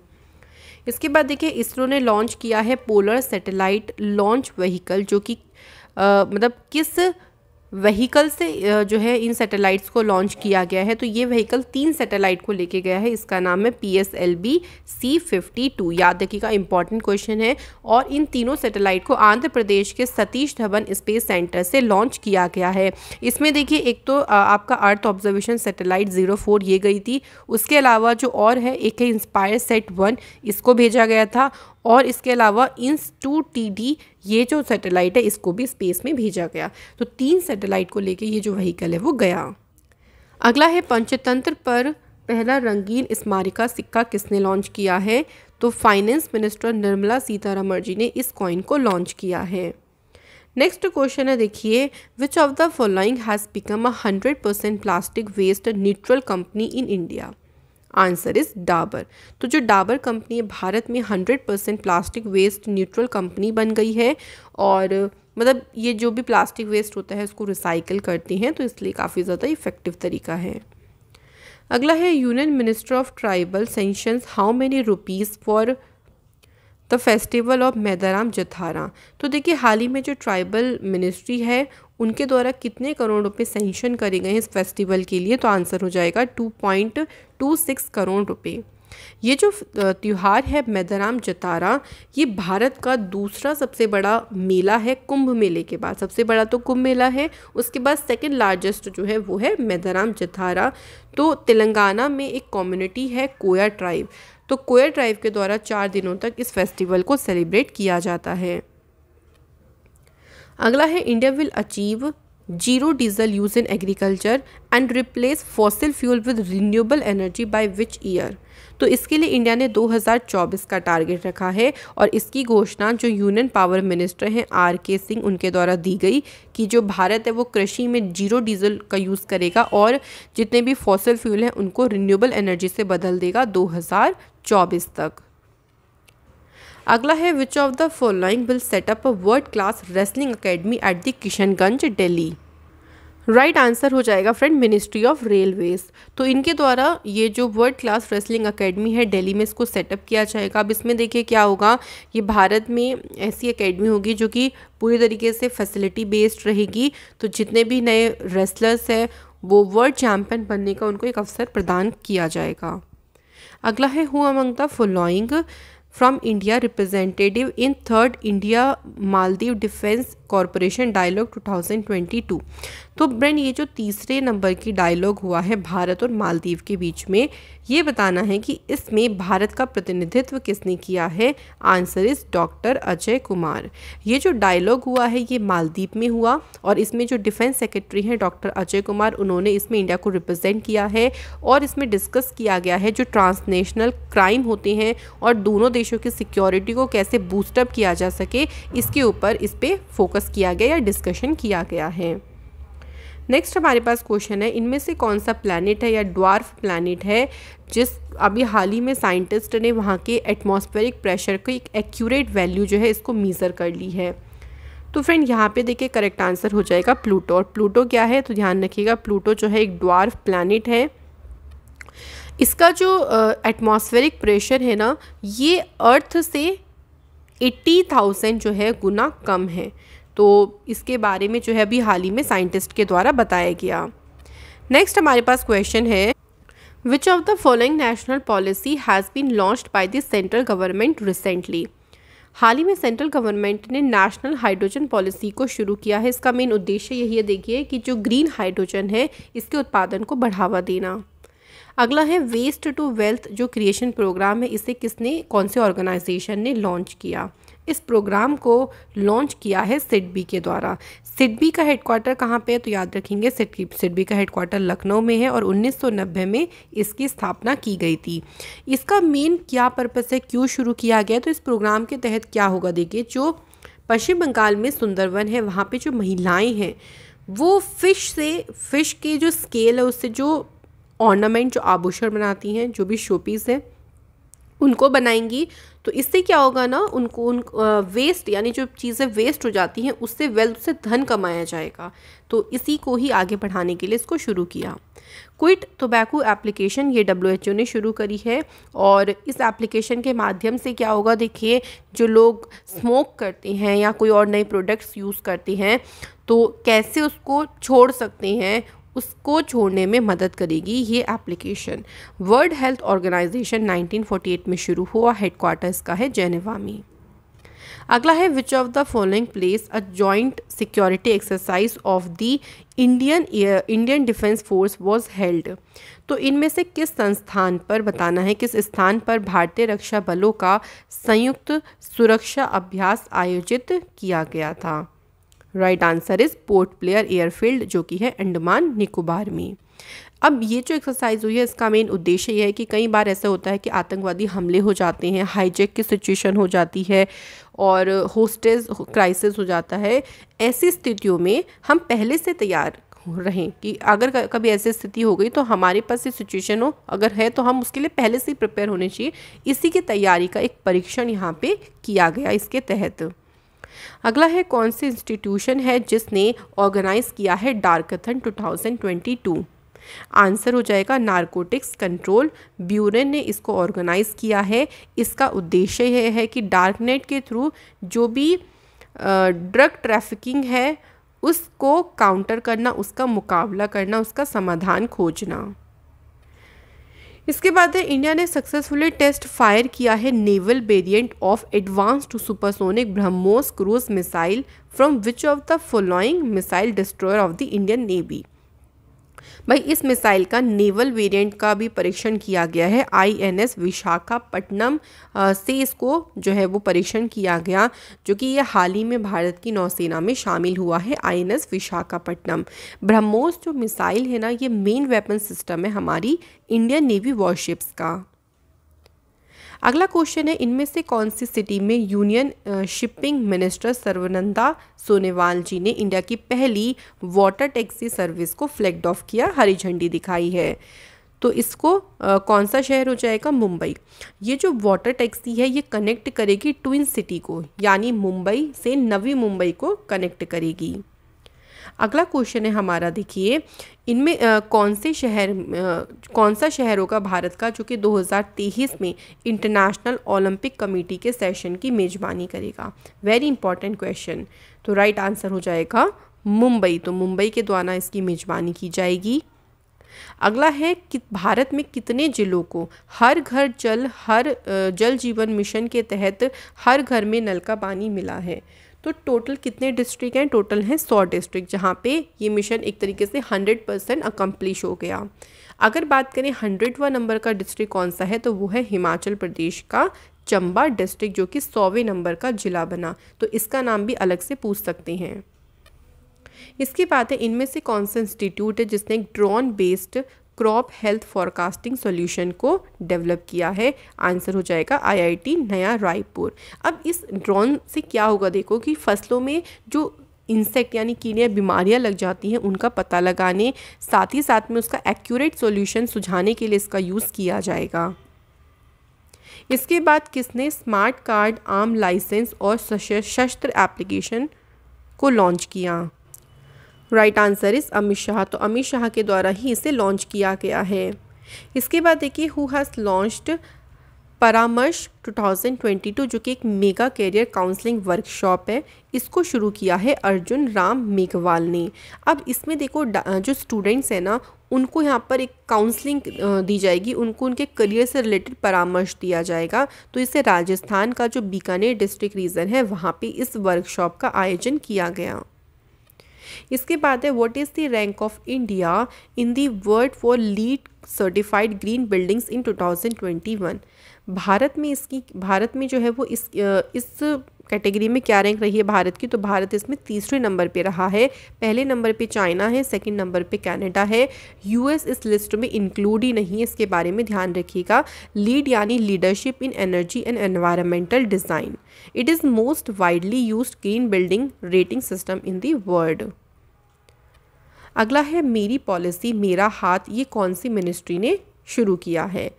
इसके बाद देखिए इसरो ने लॉन्च किया है पोलर सैटेलाइट लॉन्च व्हीकल जो कि मतलब किस व्हीकल से जो है इन सैटेलाइट्स को लॉन्च किया गया है तो ये व्हीकल तीन सैटेलाइट को लेके गया है इसका नाम है P S L V C fifty two याद रखिएगा इंपॉर्टेंट क्वेश्चन है और इन तीनों सैटेलाइट को आंध्र प्रदेश के सतीश धवन स्पेस सेंटर से लॉन्च किया गया है इसमें देखिए एक तो आपका earth observation satellite zero four ये गई थी उसके अलावा जो और है एक है इंस्पायर सेट वन इसको भेजा गया था और इसके अलावा इंस टू टी डी ये जो सैटेलाइट है इसको भी स्पेस में भेजा गया तो तीन सैटेलाइट को लेके ये जो वहीकल है वो गया अगला है पंचतंत्र पर पहला रंगीन स्मारिका सिक्का किसने लॉन्च किया है तो फाइनेंस मिनिस्टर निर्मला सीतारमण जी ने इस कॉइन को लॉन्च किया है नेक्स्ट क्वेश्चन है देखिए which of the following has become a hundred percent plastic waste neutral company in India answer is Dabur तो जो डाबर कंपनी है भारत में hundred percent plastic waste neutral company बन गई है और मतलब ये जो भी प्लास्टिक वेस्ट होता है उसको रिसाइकल करती हैं तो इसलिए काफ़ी ज़्यादा इफ़ेक्टिव तरीका है अगला है union minister of tribal sanctions how many rupees for the festival of Medaram Jathara तो देखिए हाल ही में जो ट्राइबल मिनिस्ट्री है उनके द्वारा कितने करोड़ रुपए सेंशन करे गए हैं इस फेस्टिवल के लिए तो आंसर हो जाएगा two point two six crore रुपए ये जो त्यौहार है मैदाराम जतारा ये भारत का दूसरा सबसे बड़ा मेला है कुंभ मेले के बाद सबसे बड़ा तो कुंभ मेला है उसके बाद सेकंड लार्जेस्ट जो है वो है मैदाराम जतारा तो तेलंगाना में एक कम्युनिटी है कोया ट्राइब तो कोया ट्राइब के द्वारा चार दिनों तक इस फेस्टिवल को सेलिब्रेट किया जाता है अगला है India will achieve zero diesel use in agriculture and replace fossil fuel with renewable energy by which year तो इसके लिए इंडिया ने 2024 का टारगेट रखा है और इसकी घोषणा जो यूनियन पावर मिनिस्टर हैं आर के सिंह उनके द्वारा दी गई कि जो भारत है वो कृषि में जीरो डीजल का यूज़ करेगा और जितने भी फॉसिल फ्यूल हैं उनको रिन्यूएबल एनर्जी से बदल देगा 2024 तक अगला है which of the following will set up a world class wrestling academy at the Kishanganj Delhi right right answer हो जाएगा फ्रेंड मिनिस्ट्री ऑफ रेलवेज तो इनके द्वारा ये जो वर्ल्ड क्लास रेसलिंग अकेडमी है दिल्ली में इसको सेटअप किया जाएगा अब इसमें देखिए क्या होगा ये भारत में ऐसी अकेडमी होगी जो कि पूरी तरीके से फैसिलिटी बेस्ड रहेगी तो जितने भी नए रेसलर्स हैं वो वर्ल्ड चैम्पियन बनने का उनको एक अवसर प्रदान किया जाएगा अगला है who among the following from India representative in 3rd India Maldives Defense Corporation Dialogue 2022. तो ब्रेंड ये जो तीसरे नंबर की डायलॉग हुआ है भारत और मालदीव के बीच में ये बताना है कि इसमें भारत का प्रतिनिधित्व किसने किया है answer is doctor Ajay Kumar ये जो डायलॉग हुआ है ये मालदीव में हुआ और इसमें जो डिफेंस सेक्रेटरी हैं डॉक्टर अजय कुमार उन्होंने इसमें इंडिया को रिप्रेजेंट किया है और इसमें डिस्कस किया गया है जो ट्रांसनेशनल क्राइम होते हैं और दोनों देशों की सिक्योरिटी को कैसे बूस्टअप किया जा सके इसके ऊपर इस पर फोकस किया गया या डिस्कशन किया गया है नेक्स्ट हमारे पास क्वेश्चन है इनमें से कौन सा प्लानट है या ड्वार्फ प्लानट है जिस अभी हाल ही में साइंटिस्ट ने वहाँ के एटमॉस्फेरिक प्रेशर को एक एक्यूरेट वैल्यू जो है इसको मीज़र कर ली है तो फ्रेंड यहाँ पे देखिए करेक्ट आंसर हो जाएगा प्लूटो और प्लूटो क्या है तो ध्यान रखिएगा प्लूटो जो है एक ड्वार्फ प्लानट है इसका जो एटमॉस्फेरिक uh, प्रेशर है ना ये अर्थ से एट्टी थाउजेंड जो है गुना कम है तो इसके बारे में जो है अभी हाल ही में साइंटिस्ट के द्वारा बताया गया नेक्स्ट हमारे पास क्वेश्चन है which of the following national policy has been launched by the central government recently हाल ही में सेंट्रल गवर्नमेंट ने नेशनल हाइड्रोजन पॉलिसी को शुरू किया है इसका मेन उद्देश्य यही है देखिए कि जो ग्रीन हाइड्रोजन है इसके उत्पादन को बढ़ावा देना अगला है वेस्ट टू वेल्थ जो क्रिएशन प्रोग्राम है इसे किसने कौन से ऑर्गेनाइजेशन ने लॉन्च किया इस प्रोग्राम को लॉन्च किया है सिडबी के द्वारा सिडबी का हेडक्वार्टर कहाँ पे है तो याद रखेंगे सिडबी सिडबी का हेडक्वार्टर लखनऊ में है और 1990 में इसकी स्थापना की गई थी इसका मेन क्या पर्पस है क्यों शुरू किया गया तो इस प्रोग्राम के तहत क्या होगा देखिए जो पश्चिम बंगाल में सुंदरवन है वहाँ पर जो महिलाएँ हैं वो फ़िश से फ़िश के जो स्केल है उससे जो ऑर्नामेंट जो आभूषण बनाती हैं जो भी शोपीस है उनको बनाएंगी तो इससे क्या होगा ना उनको उन वेस्ट यानी जो चीज़ें वेस्ट हो जाती हैं उससे वेल्थ से धन कमाया जाएगा तो इसी को ही आगे बढ़ाने के लिए इसको शुरू किया क्विट टोबैको एप्लीकेशन ये डब्ल्यू ने शुरू करी है और इस एप्लीकेशन के माध्यम से क्या होगा देखिए जो लोग स्मोक करते हैं या कोई और नए प्रोडक्ट्स यूज़ करते हैं तो कैसे उसको छोड़ सकते हैं उसको छोड़ने में मदद करेगी ये एप्लीकेशन वर्ल्ड हेल्थ ऑर्गेनाइजेशन 1948 में शुरू हुआ हेडक्वार्टर इसका है जेनेवा में अगला है which of the following place a joint security exercise of the Indian Indian defence force was held तो इनमें से किस संस्थान पर बताना है किस स्थान पर भारतीय रक्षा बलों का संयुक्त सुरक्षा अभ्यास आयोजित किया गया था right answer is Port Blair airfield जो कि है अंडमान निकोबार में अब ये जो एक्सरसाइज हुई है इसका मेन उद्देश्य ये है कि कई बार ऐसा होता है कि आतंकवादी हमले हो जाते हैं हाईजेक की सिचुएशन हो जाती है और होस्टेज क्राइसिस हो जाता है ऐसी स्थितियों में हम पहले से तैयार रहें कि अगर कभी ऐसी स्थिति हो गई तो हमारे पास ये सिचुएशन हो अगर है तो हम उसके लिए पहले से ही प्रिपेयर होने चाहिए इसी की तैयारी का एक परीक्षण यहाँ पे किया गया इसके तहत अगला है कौन सी इंस्टीट्यूशन है जिसने ऑर्गेनाइज किया है डार्कथन 2022 आंसर हो जाएगा नारकोटिक्स कंट्रोल ब्यूरन ने इसको ऑर्गेनाइज किया है इसका उद्देश्य यह है कि डार्कनेट के थ्रू जो भी ड्रग ट्रैफिकिंग है उसको काउंटर करना उसका मुकाबला करना उसका समाधान खोजना इसके बाद है इंडिया ने सक्सेसफुली टेस्ट फायर किया है naval variant of advance to supersonic BrahMos cruise missile from which of the following missile destroyer of the Indian navy भाई इस मिसाइल का नेवल वेरिएंट का भी परीक्षण किया गया है आईएनएस विशाखापट्टनम से इसको जो है वो परीक्षण किया गया जो कि ये हाल ही में भारत की नौसेना में शामिल हुआ है आईएनएस विशाखापट्टनम ब्रह्मोस जो मिसाइल है ना ये मेन वेपन सिस्टम है हमारी इंडियन नेवी वॉरशिप्स का अगला क्वेश्चन है इनमें से कौन सी सिटी में union shipping minister Sarbananda Sonowal ji ने इंडिया की पहली वाटर टैक्सी सर्विस को फ्लैगड ऑफ किया हरी झंडी दिखाई है तो इसको आ, कौन सा शहर हो जाएगा मुंबई ये जो वाटर टैक्सी है ये कनेक्ट करेगी ट्विन सिटी को यानी मुंबई से नवी मुंबई को कनेक्ट करेगी अगला क्वेश्चन है हमारा देखिए इनमें कौन से शहर आ, कौन सा शहर होगा भारत का जो कि 2023 में इंटरनेशनल ओलंपिक कमेटी के सेशन की मेज़बानी करेगा वेरी इंपॉर्टेंट क्वेश्चन तो राइट आंसर हो जाएगा मुंबई तो मुंबई के द्वारा इसकी मेज़बानी की जाएगी अगला है कि भारत में कितने जिलों को हर घर जल हर जल जीवन मिशन के तहत हर घर में नल का पानी मिला है तो टोटल कितने डिस्ट्रिक्ट हैं टोटल हैं सौ डिस्ट्रिक्ट जहाँ पे ये मिशन एक तरीके से हंड्रेड परसेंट अकम्प्लिश हो गया अगर बात करें हंड्रेडवा नंबर का डिस्ट्रिक्ट कौन सा है तो वो है हिमाचल प्रदेश का चंबा डिस्ट्रिक्ट जो कि सौवें नंबर का ज़िला बना तो इसका नाम भी अलग से पूछ सकते हैं इसके बाद है इनमें से कौन सा इंस्टीट्यूट है जिसने एक drone based crop health forecasting solution को डेवलप किया है आंसर हो जाएगा आईआईटी नया रायपुर अब इस ड्रोन से क्या होगा देखो कि फसलों में जो इंसेक्ट यानी कीड़े बीमारियां लग जाती हैं उनका पता लगाने साथ ही साथ में उसका एक्यूरेट सॉल्यूशन सुझाने के लिए इसका यूज़ किया जाएगा इसके बाद किसने स्मार्ट कार्ड आम लाइसेंस और सशस्त्र एप्लीकेशन को लॉन्च किया right answer is Amit Shah तो अमित शाह के द्वारा ही इसे लॉन्च किया गया है इसके बाद देखिए हु हैज़ लॉन्च्ड परामर्श 2022 जो कि एक मेगा कैरियर काउंसलिंग वर्कशॉप है इसको शुरू किया है अर्जुन राम मेघवाल ने अब इसमें देखो जो स्टूडेंट्स हैं ना उनको यहाँ पर एक काउंसलिंग दी जाएगी उनको उनके करियर से रिलेटेड परामर्श दिया जाएगा तो इसे राजस्थान का जो बीकानेर डिस्ट्रिक्ट रीजन है वहाँ पे इस वर्कशॉप का आयोजन किया गया इसके बाद है what is the rank of India in the world for LEED certified green buildings in 2021 Bharat में इसकी भारत में जो है वो इस इस कैटेगरी में क्या रैंक रही है भारत की तो भारत इसमें तीसरे नंबर पे रहा है पहले नंबर पे चाइना है सेकंड नंबर पे कनाडा है यूएस इस लिस्ट में इंक्लूड ही नहीं है इसके बारे में ध्यान रखिएगा लीड यानी leadership in energy and environmental design it is most widely use green building rating system in the world अगला है मेरी पॉलिसी मेरा हाथ ये कौन सी मिनिस्ट्री ने शुरू किया है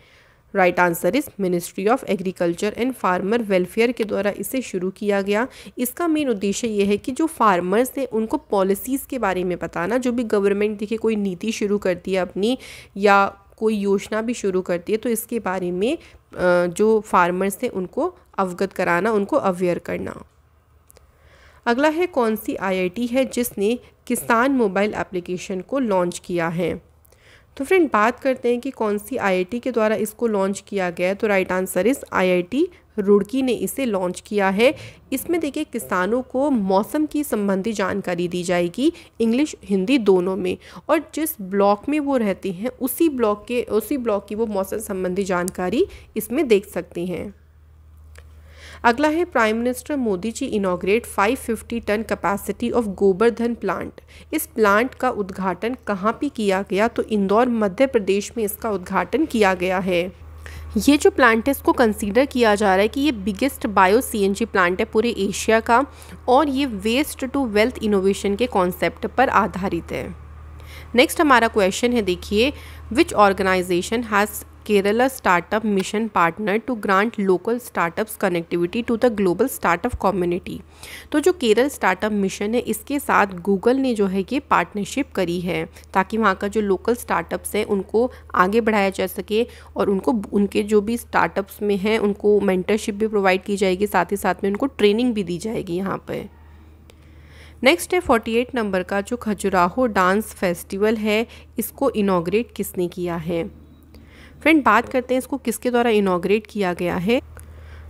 right answer is ministry of agriculture and farmer welfare के द्वारा इसे शुरू किया गया इसका मेन उद्देश्य ये है कि जो फार्मर्स हैं उनको पॉलिसीज़ के बारे में बताना जो भी गवर्नमेंट देखिए कोई नीति शुरू करती है अपनी या कोई योजना भी शुरू करती है तो इसके बारे में जो फार्मर्स हैं उनको अवगत कराना उनको अवेयर करना अगला है कौन सी आईआईटी है जिसने किसान मोबाइल एप्लीकेशन को लॉन्च किया है तो फ्रेंड बात करते हैं कि कौन सी आईआईटी के द्वारा इसको लॉन्च किया गया है तो right answer is IIT Roorkee ने इसे लॉन्च किया है इसमें देखिए किसानों को मौसम की संबंधी जानकारी दी जाएगी इंग्लिश हिंदी दोनों में और जिस ब्लॉक में वो रहती हैं उसी ब्लॉक के उसी ब्लॉक की वो मौसम संबंधी जानकारी इसमें देख सकती हैं अगला है prime minister Modi ji inaugurate 550 tonne capacity of Gobardhan plant इस प्लांट का उद्घाटन कहाँ पे किया गया तो इंदौर मध्य प्रदेश में इसका उद्घाटन किया गया है ये जो प्लांट है इसको कंसीडर किया जा रहा है कि ये बिगेस्ट बायो सीएनजी प्लांट है पूरे एशिया का और ये वेस्ट टू वेल्थ इनोवेशन के कॉन्सेप्ट पर आधारित है नेक्स्ट हमारा क्वेश्चन है देखिए which organisation has Kerala Startup Mission Partner to grant local startups connectivity to the global startup community. तो जो केरल स्टार्टअप मिशन है इसके साथ गूगल ने जो है ये पार्टनरशिप करी है ताकि वहाँ का जो लोकल स्टार्टअप्स हैं उनको आगे बढ़ाया जा सके और उनको उनके जो भी स्टार्टअप्स में हैं उनको मेंटरशिप भी प्रोवाइड की जाएगी साथ ही साथ में उनको ट्रेनिंग भी दी जाएगी यहाँ पर नेक्स्ट है 48 नंबर का जो खजुराहो डांस फेस्टिवल है इसको इनाग्रेट किसने किया है फ्रेंड बात करते हैं इसको किसके द्वारा इनाग्रेट किया गया है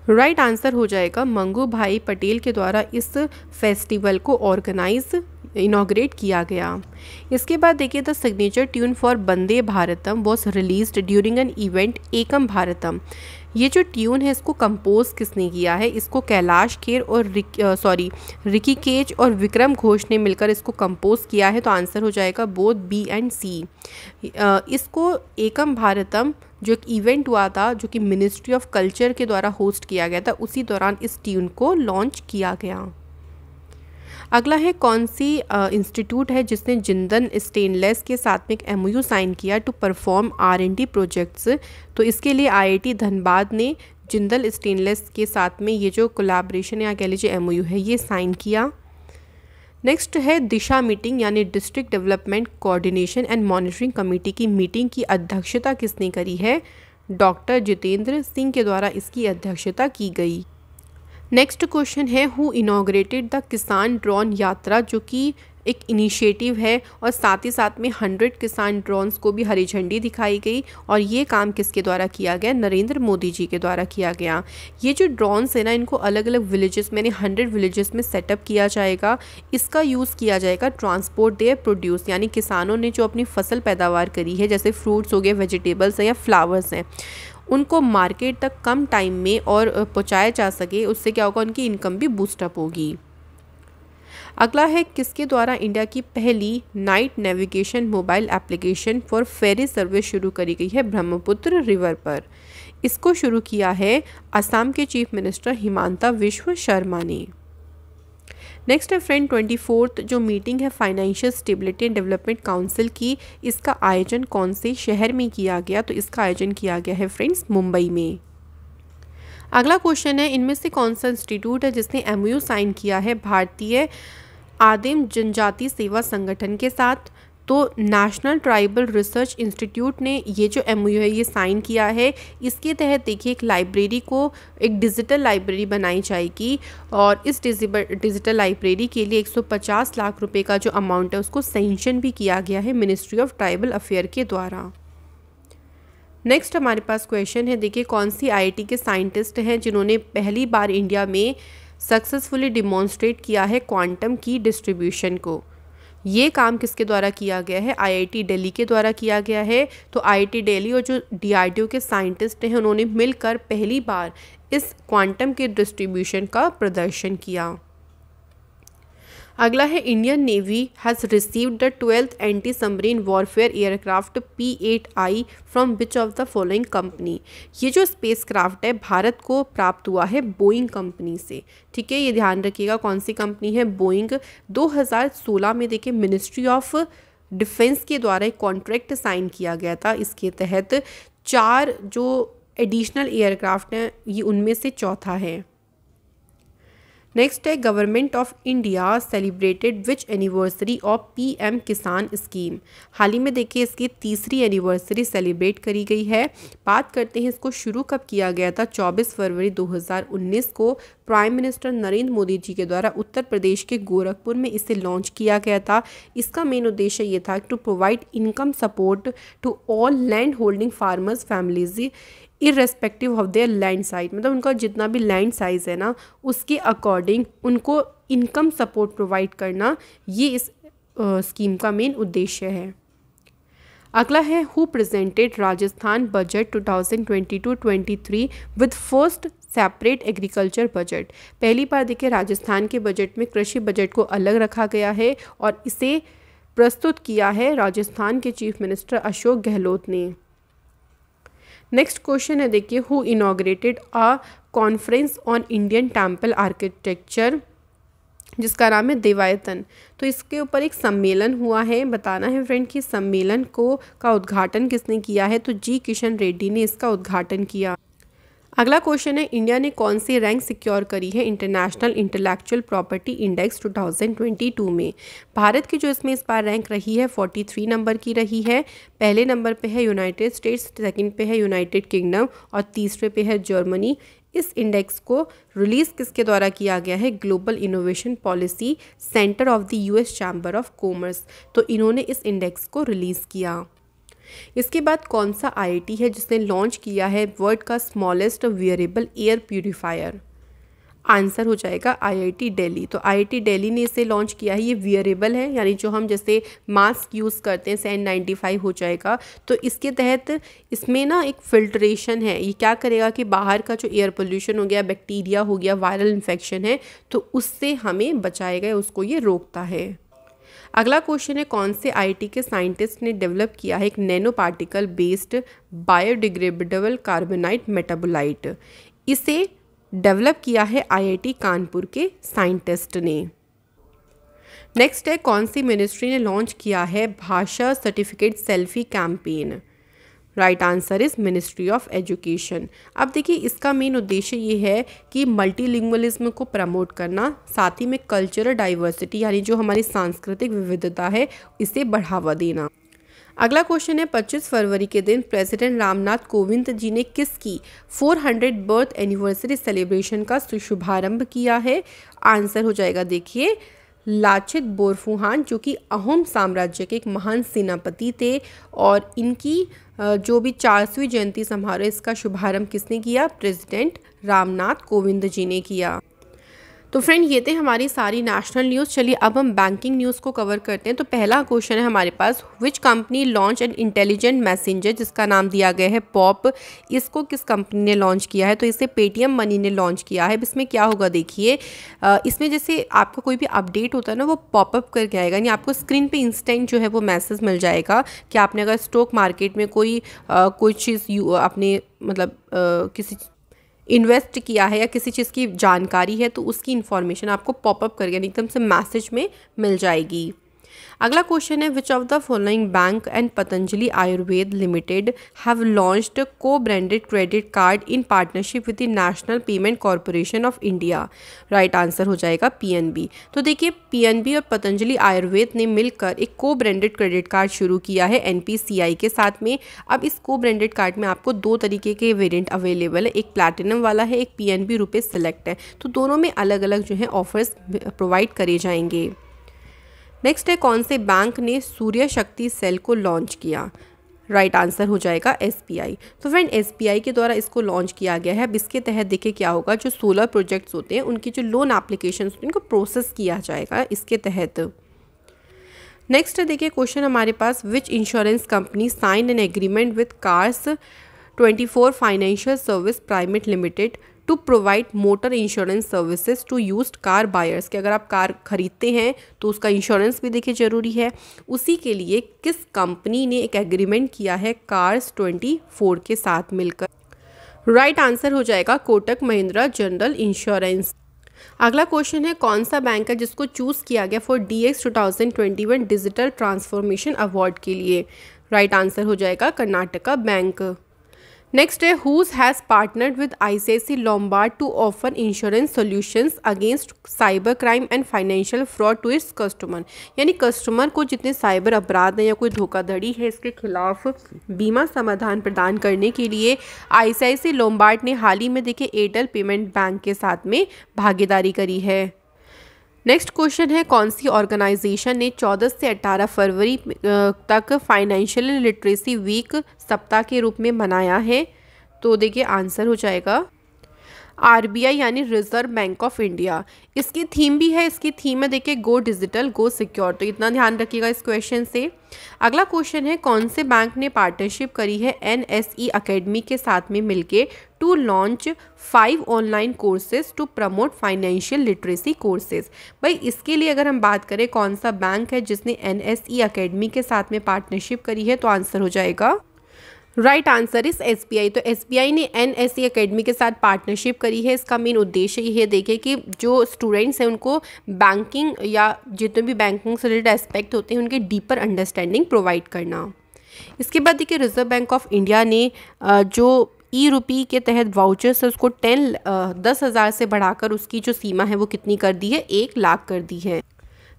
राइट right आंसर हो जाएगा मंगू भाई पटेल के द्वारा इस फेस्टिवल को ऑर्गेनाइज इनाग्रेट किया गया इसके बाद देखिए the signature tune for Vande Bharatam was release during an event Ekam Bharatam ये जो ट्यून है इसको कंपोज किसने किया है इसको कैलाश खेर और रिक, सॉरी रिकी केज और विक्रम घोष ने मिलकर इसको कंपोज किया है तो आंसर हो जाएगा बोथ बी एंड सी इसको एकम भारतम जो एक इवेंट हुआ था जो कि मिनिस्ट्री ऑफ कल्चर के द्वारा होस्ट किया गया था उसी दौरान इस ट्यून को लॉन्च किया गया अगला है कौन सी इंस्टीट्यूट है जिसने जिंदन स्टेनलेस के साथ में एक एम साइन किया to perform R N D projects तो इसके लिए आई धनबाद ने जिंदल स्टेनलेस के साथ में ये जो कोलाब्रेशन या कह लीजिए एम है ये साइन किया नेक्स्ट है दिशा मीटिंग यानी district development coordination and monitoring committee की मीटिंग की अध्यक्षता किसने करी है डॉक्टर जितेंद्र सिंह के द्वारा इसकी अध्यक्षता की गई नेक्स्ट क्वेश्चन है who inaugurated the Kisan drone Yatra जो कि एक इनिशिएटिव है और साथ ही साथ में हंड्रेड किसान ड्रोन्स को भी हरी झंडी दिखाई गई और ये काम किसके द्वारा किया गया नरेंद्र मोदी जी के द्वारा किया गया ये जो ड्रोन्स है ना इनको अलग अलग विलेजेस मैंने हंड्रेड विलेजेस में सेटअप किया जाएगा इसका यूज़ किया जाएगा ट्रांसपोर्ट देयर प्रोड्यूस यानी किसानों ने जो अपनी फसल पैदावार करी है जैसे फ्रूट्स हो गए वेजिटेबल्स हैं या फ्लावर्स हैं उनको मार्केट तक कम टाइम में और पहुँचाया जा सके उससे क्या होगा उनकी इनकम भी बूस्टअप होगी अगला है किसके द्वारा इंडिया की पहली night navigation mobile application for ferry service शुरू करी गई है ब्रह्मपुत्र रिवर पर इसको शुरू किया है असम के चीफ मिनिस्टर हिमांता विश्व शर्मा ने नेक्स्ट है फ्रेंड ट्वेंटी फोर्थ जो मीटिंग है financial stability and development council की इसका आयोजन कौन से शहर में किया गया तो इसका आयोजन किया गया है फ्रेंड्स मुंबई में अगला क्वेश्चन है इनमें से कौन सा इंस्टीट्यूट है जिसने एम साइन किया है भारतीय आदिम जनजाति सेवा संगठन के साथ तो नेशनल ट्राइबल रिसर्च इंस्टीट्यूट ने ये जो एम है ये साइन किया है इसके तहत देखिए एक लाइब्रेरी को एक डिजिटल लाइब्रेरी बनाई जाएगी और इस डिजिटल लाइब्रेरी के लिए 150 लाख रुपए का जो अमाउंट है उसको सेंशन भी किया गया है मिनिस्ट्री ऑफ ट्राइबल अफेयर के द्वारा नेक्स्ट हमारे पास क्वेश्चन है देखिए कौन सी आई के साइंटिस्ट हैं जिन्होंने पहली बार इंडिया में सक्सेसफुली डिमॉन्स्ट्रेट किया है क्वांटम की डिस्ट्रीब्यूशन को ये काम किसके द्वारा किया गया है आईआईटी दिल्ली के द्वारा किया गया है तो आईआईटी दिल्ली और जो डीआरडीओ के साइंटिस्ट हैं उन्होंने मिलकर पहली बार इस क्वांटम के डिस्ट्रीब्यूशन का प्रदर्शन किया अगला है Indian navy has received the twelfth anti submarine warfare aircraft P eight I from which of the following company ये जो स्पेस क्राफ्ट है भारत को प्राप्त हुआ है बोइंग कंपनी से ठीक है ये ध्यान रखिएगा कौन सी कंपनी है बोइंग 2016 में देखिए मिनिस्ट्री ऑफ डिफेंस के द्वारा एक कॉन्ट्रैक्ट साइन किया गया था इसके तहत चार जो एडिशनल एयरक्राफ्ट हैं ये उनमें से चौथा है नेक्स्ट है government of India celebrated which anniversary of PM Kisan scheme हाल ही में देखिए इसकी तीसरी एनिवर्सरी सेलिब्रेट करी गई है बात करते हैं इसको शुरू कब किया गया था 24 फरवरी 2019 को प्राइम मिनिस्टर नरेंद्र मोदी जी के द्वारा उत्तर प्रदेश के गोरखपुर में इसे लॉन्च किया गया था इसका मेन उद्देश्य ये था to provide income support to all land holding farmers families irrespective of their land size मतलब उनका जितना भी लैंड साइज़ है ना उसके अकॉर्डिंग उनको इनकम सपोर्ट प्रोवाइड करना ये इस स्कीम का मेन उद्देश्य है अगला है who presented Rajasthan budget 2022-23 with first separate agriculture budget पहली बार देखिए राजस्थान के बजट में कृषि बजट को अलग रखा गया है और इसे प्रस्तुत किया है राजस्थान के चीफ मिनिस्टर अशोक गहलोत ने नेक्स्ट क्वेश्चन है देखिए who inaugurated a conference on Indian temple architecture जिसका नाम है देवायतन तो इसके ऊपर एक सम्मेलन हुआ है बताना है फ्रेंड कि सम्मेलन को का उद्घाटन किसने किया है तो जी किशन रेड्डी ने इसका उद्घाटन किया अगला क्वेश्चन है इंडिया ने कौन सी रैंक सिक्योर करी है इंटरनेशनल इंटेलेक्चुअल प्रॉपर्टी इंडेक्स 2022 में भारत की जो इसमें इस बार रैंक रही है 43 नंबर की रही है पहले नंबर पे है यूनाइटेड स्टेट्स सेकंड पे है यूनाइटेड किंगडम और तीसरे पे है जर्मनी इस इंडेक्स को रिलीज़ किसके द्वारा किया गया है global innovation policy centre of the U chamber of commerce तो इन्होंने इस इंडेक्स को रिलीज़ किया इसके बाद कौन सा आईआईटी है जिसने लॉन्च किया है वर्ल्ड का smallest wearable air purifier answer हो जाएगा आईआईटी दिल्ली तो आईआईटी दिल्ली ने इसे लॉन्च किया है ये वियरेबल है यानी जो हम जैसे मास्क यूज़ करते हैं सैन नाइन्टी फाइव हो जाएगा तो इसके तहत इसमें ना एक फिल्ट्रेशन है ये क्या करेगा कि बाहर का जो एयर पोल्यूशन हो गया बैक्टीरिया हो गया वायरल इन्फेक्शन है तो उससे हमें बचाएगा उसको ये रोकता है अगला क्वेश्चन है कौन से आईटी के साइंटिस्ट ने डेवलप किया है एक nano particle based biodegradable carbonite metabolite इसे डेवलप किया है आईआईटी कानपुर के साइंटिस्ट ने नेक्स्ट है कौन सी मिनिस्ट्री ने लॉन्च किया है Bhasha certificate selfie campaign right answer is ministry of education अब देखिए इसका मेन उद्देश्य ये है कि मल्टीलिंगलिज्म को प्रमोट करना साथ ही में कल्चरल डाइवर्सिटी यानी जो हमारी सांस्कृतिक विविधता है इसे बढ़ावा देना अगला क्वेश्चन है पच्चीस फरवरी के दिन प्रेसिडेंट रामनाथ कोविंद जी ने किसकी 400 बर्थ एनिवर्सरी सेलिब्रेशन का शुभारंभ किया है आंसर हो जाएगा देखिए लाचित बोरफुहान जो कि अहोम साम्राज्य के एक महान सेनापति थे और इनकी जो भी चारसवीं जयंती समारोह इसका शुभारंभ किसने किया प्रेसिडेंट रामनाथ कोविंद जी ने किया तो फ्रेंड ये थे हमारी सारी नेशनल न्यूज़ चलिए अब हम बैंकिंग न्यूज़ को कवर करते हैं तो पहला क्वेश्चन है हमारे पास which company launch and intelligent messenger जिसका नाम दिया गया है पॉप इसको किस कंपनी ने लॉन्च किया है तो इसे पेटीएम मनी ने लॉन्च किया है इसमें क्या होगा देखिए इसमें जैसे आपका कोई भी अपडेट होता है ना वो पॉपअप करके आएगा यानी आपको स्क्रीन पर इंस्टेंट जो है वो मैसेज मिल जाएगा कि आपने अगर स्टॉक मार्केट में कोई आ, कोई चीज़ अपने मतलब आ, किसी इन्वेस्ट किया है या किसी चीज़ की जानकारी है तो उसकी इन्फॉर्मेशन आपको पॉपअप करके एकदम से मैसेज में मिल जाएगी अगला क्वेश्चन है which of the following bank and Patanjali Ayurved limited have launched co branded credit card in partnership with the national payment corporation of India right answer हो जाएगा पीएनबी तो देखिए पीएनबी और पतंजलि आयुर्वेद ने मिलकर एक को ब्रांडेड क्रेडिट कार्ड शुरू किया है एनपीसीआई के साथ में अब इस को ब्रांडेड कार्ड में आपको दो तरीके के वेरियंट अवेलेबल है एक प्लैटिनम वाला है एक पीएनबी रुपए सेलेक्ट है तो दोनों में अलग अलग जो है ऑफर्स प्रोवाइड करे जाएंगे नेक्स्ट है कौन से बैंक ने सूर्य शक्ति सेल को लॉन्च किया राइट right आंसर हो जाएगा एस तो फ्रेंड एस के द्वारा इसको लॉन्च किया गया है अब इसके तहत देखिए क्या होगा जो सोलर प्रोजेक्ट्स होते हैं उनकी जो लोन एप्लीकेशन होती हैं उनको प्रोसेस किया जाएगा इसके तहत नेक्स्ट देखिए क्वेश्चन हमारे पास which insurance company sign an agreement with cars 24 financial service private limited to provide motor insurance services to use car buyers कि अगर आप कार खरीदते हैं तो उसका इंश्योरेंस भी देखिए ज़रूरी है उसी के लिए किस कंपनी ने एक एग्रीमेंट किया है कार्स ट्वेंटी फोर के साथ मिलकर राइट right आंसर हो जाएगा कोटक महिंद्रा जनरल इंश्योरेंस अगला क्वेश्चन है कौन सा बैंक है जिसको चूज़ किया गया for D X two thousand twenty one digital transformation award के लिए राइट right आंसर हो जाएगा कर्नाटका बैंक नेक्स्ट है whose has partnered with ICICI Lombard to offer insurance solutions against cyber crime and financial fraud to its customer यानी कस्टमर को जितने साइबर अपराध हैं या कोई धोखाधड़ी है इसके खिलाफ बीमा समाधान प्रदान करने के लिए आईसीआईसी लॉम्बार्ड ने हाल ही में देखे एयरटेल पेमेंट बैंक के साथ में भागीदारी करी है नेक्स्ट क्वेश्चन है कौन सी ऑर्गेनाइजेशन ने 14 से 18 फरवरी तक फाइनेंशियल लिटरेसी वीक सप्ताह के रूप में मनाया है तो देखिए आंसर हो जाएगा आरबीआई यानी रिजर्व बैंक ऑफ इंडिया इसकी थीम भी है इसकी थीम है देखिए गो डिजिटल गो सिक्योर तो इतना ध्यान रखिएगा इस क्वेश्चन से अगला क्वेश्चन है कौन से बैंक ने पार्टनरशिप करी है एन एस ई अकेडमी के साथ में मिलके to launch five online courses to promote financial literacy courses भाई इसके लिए अगर हम बात करें कौन सा बैंक है जिसने एन एस ई अकेडमी के साथ में पार्टनरशिप करी है तो आंसर हो जाएगा राइट आंसर इस एस तो एस ने एन एस अकेडमी के साथ पार्टनरशिप करी है इसका मेन उद्देश्य ये देखे कि जो स्टूडेंट्स हैं उनको बैंकिंग या जितने भी बैंकिंग से रिलेटेड एस्पेक्ट होते हैं उनके डीपर अंडरस्टैंडिंग प्रोवाइड करना इसके बाद देखिए रिजर्व बैंक ऑफ इंडिया ने जो ई रुपी के तहत वाउचर्स है उसको टेन दस हज़ार से बढ़ाकर उसकी जो सीमा है वो कितनी कर दी है एक लाख कर दी है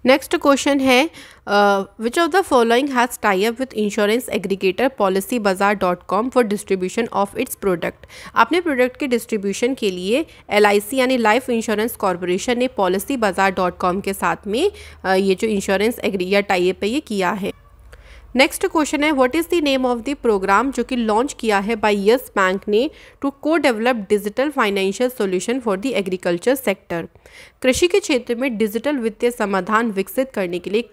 नेक्स्ट क्वेश्चन है which of the following has tie up with insurance aggregator policy bazaar dot com for distribution of its product अपने प्रोडक्ट के डिस्ट्रीब्यूशन के लिए एल यानी लाइफ इंश्योरेंस कॉरपोरेशन ने पॉलिसी बाजार डॉट कॉम के साथ में uh, ये जो इंश्योरेंस एग्री या टाइप है ये किया है नेक्स्ट क्वेश्चन है what is the name of the program जो कि लॉन्च किया है बाय यस बैंक ने टू को develop digital financial solution for the agriculture sector कृषि के क्षेत्र में डिजिटल वित्तीय समाधान विकसित करने के लिए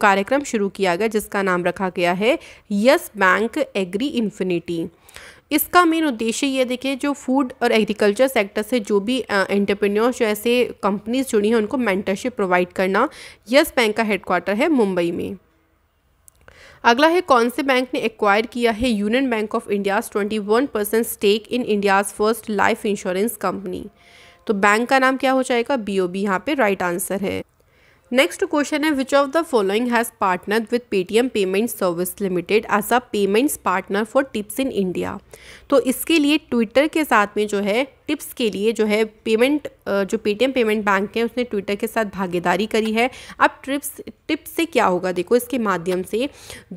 कार्यक्रम शुरू किया गया जिसका नाम रखा गया है यस बैंक एग्री इन्फिनिटी इसका मेन उद्देश्य ये देखिए जो फूड और एग्रीकल्चर सेक्टर से जो भी एंटरप्रेन्योर्स जो ऐसे कंपनीज जुड़ी हैं उनको मेंटरशिप प्रोवाइड करना यस बैंक का हेडक्वार्टर है मुंबई में अगला है कौन से बैंक ने एक्वायर किया है Union Bank of India's 21 percent stake in India's first life insurance company तो बैंक का नाम क्या हो जाएगा बी ओ बी यहाँ पे राइट आंसर है नेक्स्ट क्वेश्चन है which of the following has partner with Paytm payment service limited as a payments partner for tips in India तो इसके लिए ट्विटर के साथ में जो है टिप्स के लिए जो है पेमेंट जो पेटीएम पेमेंट बैंक है उसने ट्विटर के साथ भागीदारी करी है अब ट्रिप्स टिप्स से क्या होगा देखो इसके माध्यम से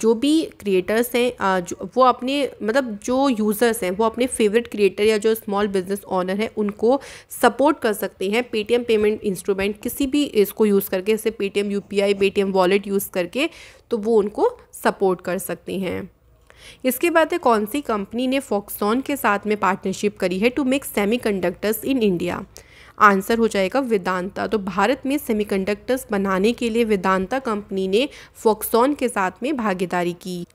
जो भी क्रिएटर्स हैं वो अपने मतलब जो यूज़र्स हैं वो अपने फेवरेट क्रिएटर या जो स्मॉल बिजनेस ऑनर है उनको सपोर्ट कर सकते हैं पेटीएम पेमेंट इंस्ट्रूमेंट किसी भी इसको यूज़ करके जैसे Paytm U P I Paytm wallet use करके तो वो उनको सपोर्ट कर सकती हैं इसके बाद है कौन सी कंपनी ने फॉक्सॉन के साथ में पार्टनरशिप करी है to make semiconductors in India answer हो जाएगा वेदांता तो भारत में सेमीकंडक्टर्स बनाने के लिए वेदांता कंपनी ने फोक्सॉन के साथ में भागीदारी की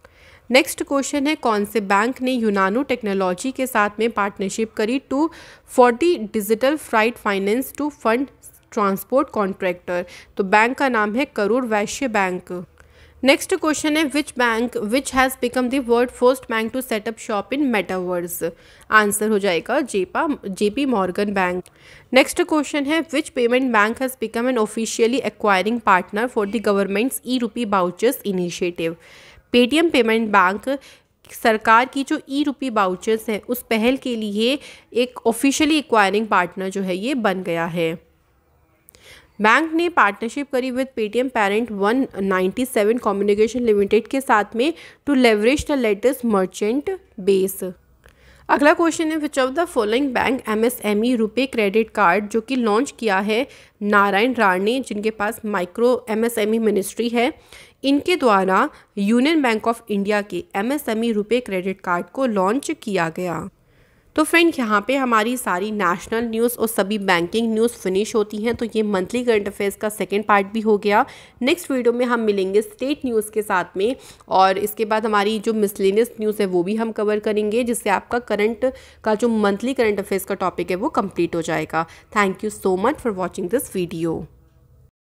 नेक्स्ट क्वेश्चन है कौन से बैंक ने यूनानो टेक्नोलॉजी के साथ में पार्टनरशिप करी to forty digital freight finance to fund transport contractor तो बैंक का नाम है Karur Vysya bank next question है which bank which has become the world first bank to setup shop in metaverse answer हो जाएगा जेपा JP Morgan bank next question है which payment bank has become an officially acquiring partner for the government's e rupee vouchers initiative Paytm payment bank सरकार की जो ई रूपी बाउचर्स हैं उस पहल के लिए एक ऑफिशियली एक्वायरिंग पार्टनर जो है ये बन गया है बैंक ने पार्टनरशिप करी with Paytm parent 197 communication limited के साथ में to leverage the latest merchant base अगला क्वेश्चन है which of the following bank M S M E RuPay credit card जो कि लॉन्च किया है नारायण राणे ने जिनके पास micro M S M E ministry है इनके द्वारा यूनियन बैंक ऑफ इंडिया के M S M E RuPay credit card को लॉन्च किया गया तो फ्रेंड यहाँ पे हमारी सारी नेशनल न्यूज़ और सभी बैंकिंग न्यूज़ फिनिश होती हैं तो ये मंथली करंट अफेयर्स का सेकेंड पार्ट भी हो गया नेक्स्ट वीडियो में हम मिलेंगे स्टेट न्यूज़ के साथ में और इसके बाद हमारी जो मिसलिनियस न्यूज़ है वो भी हम कवर करेंगे जिससे आपका करंट का जो मंथली करंट अफेयर्स का टॉपिक है वो कम्प्लीट हो जाएगा thank you so much for watching this video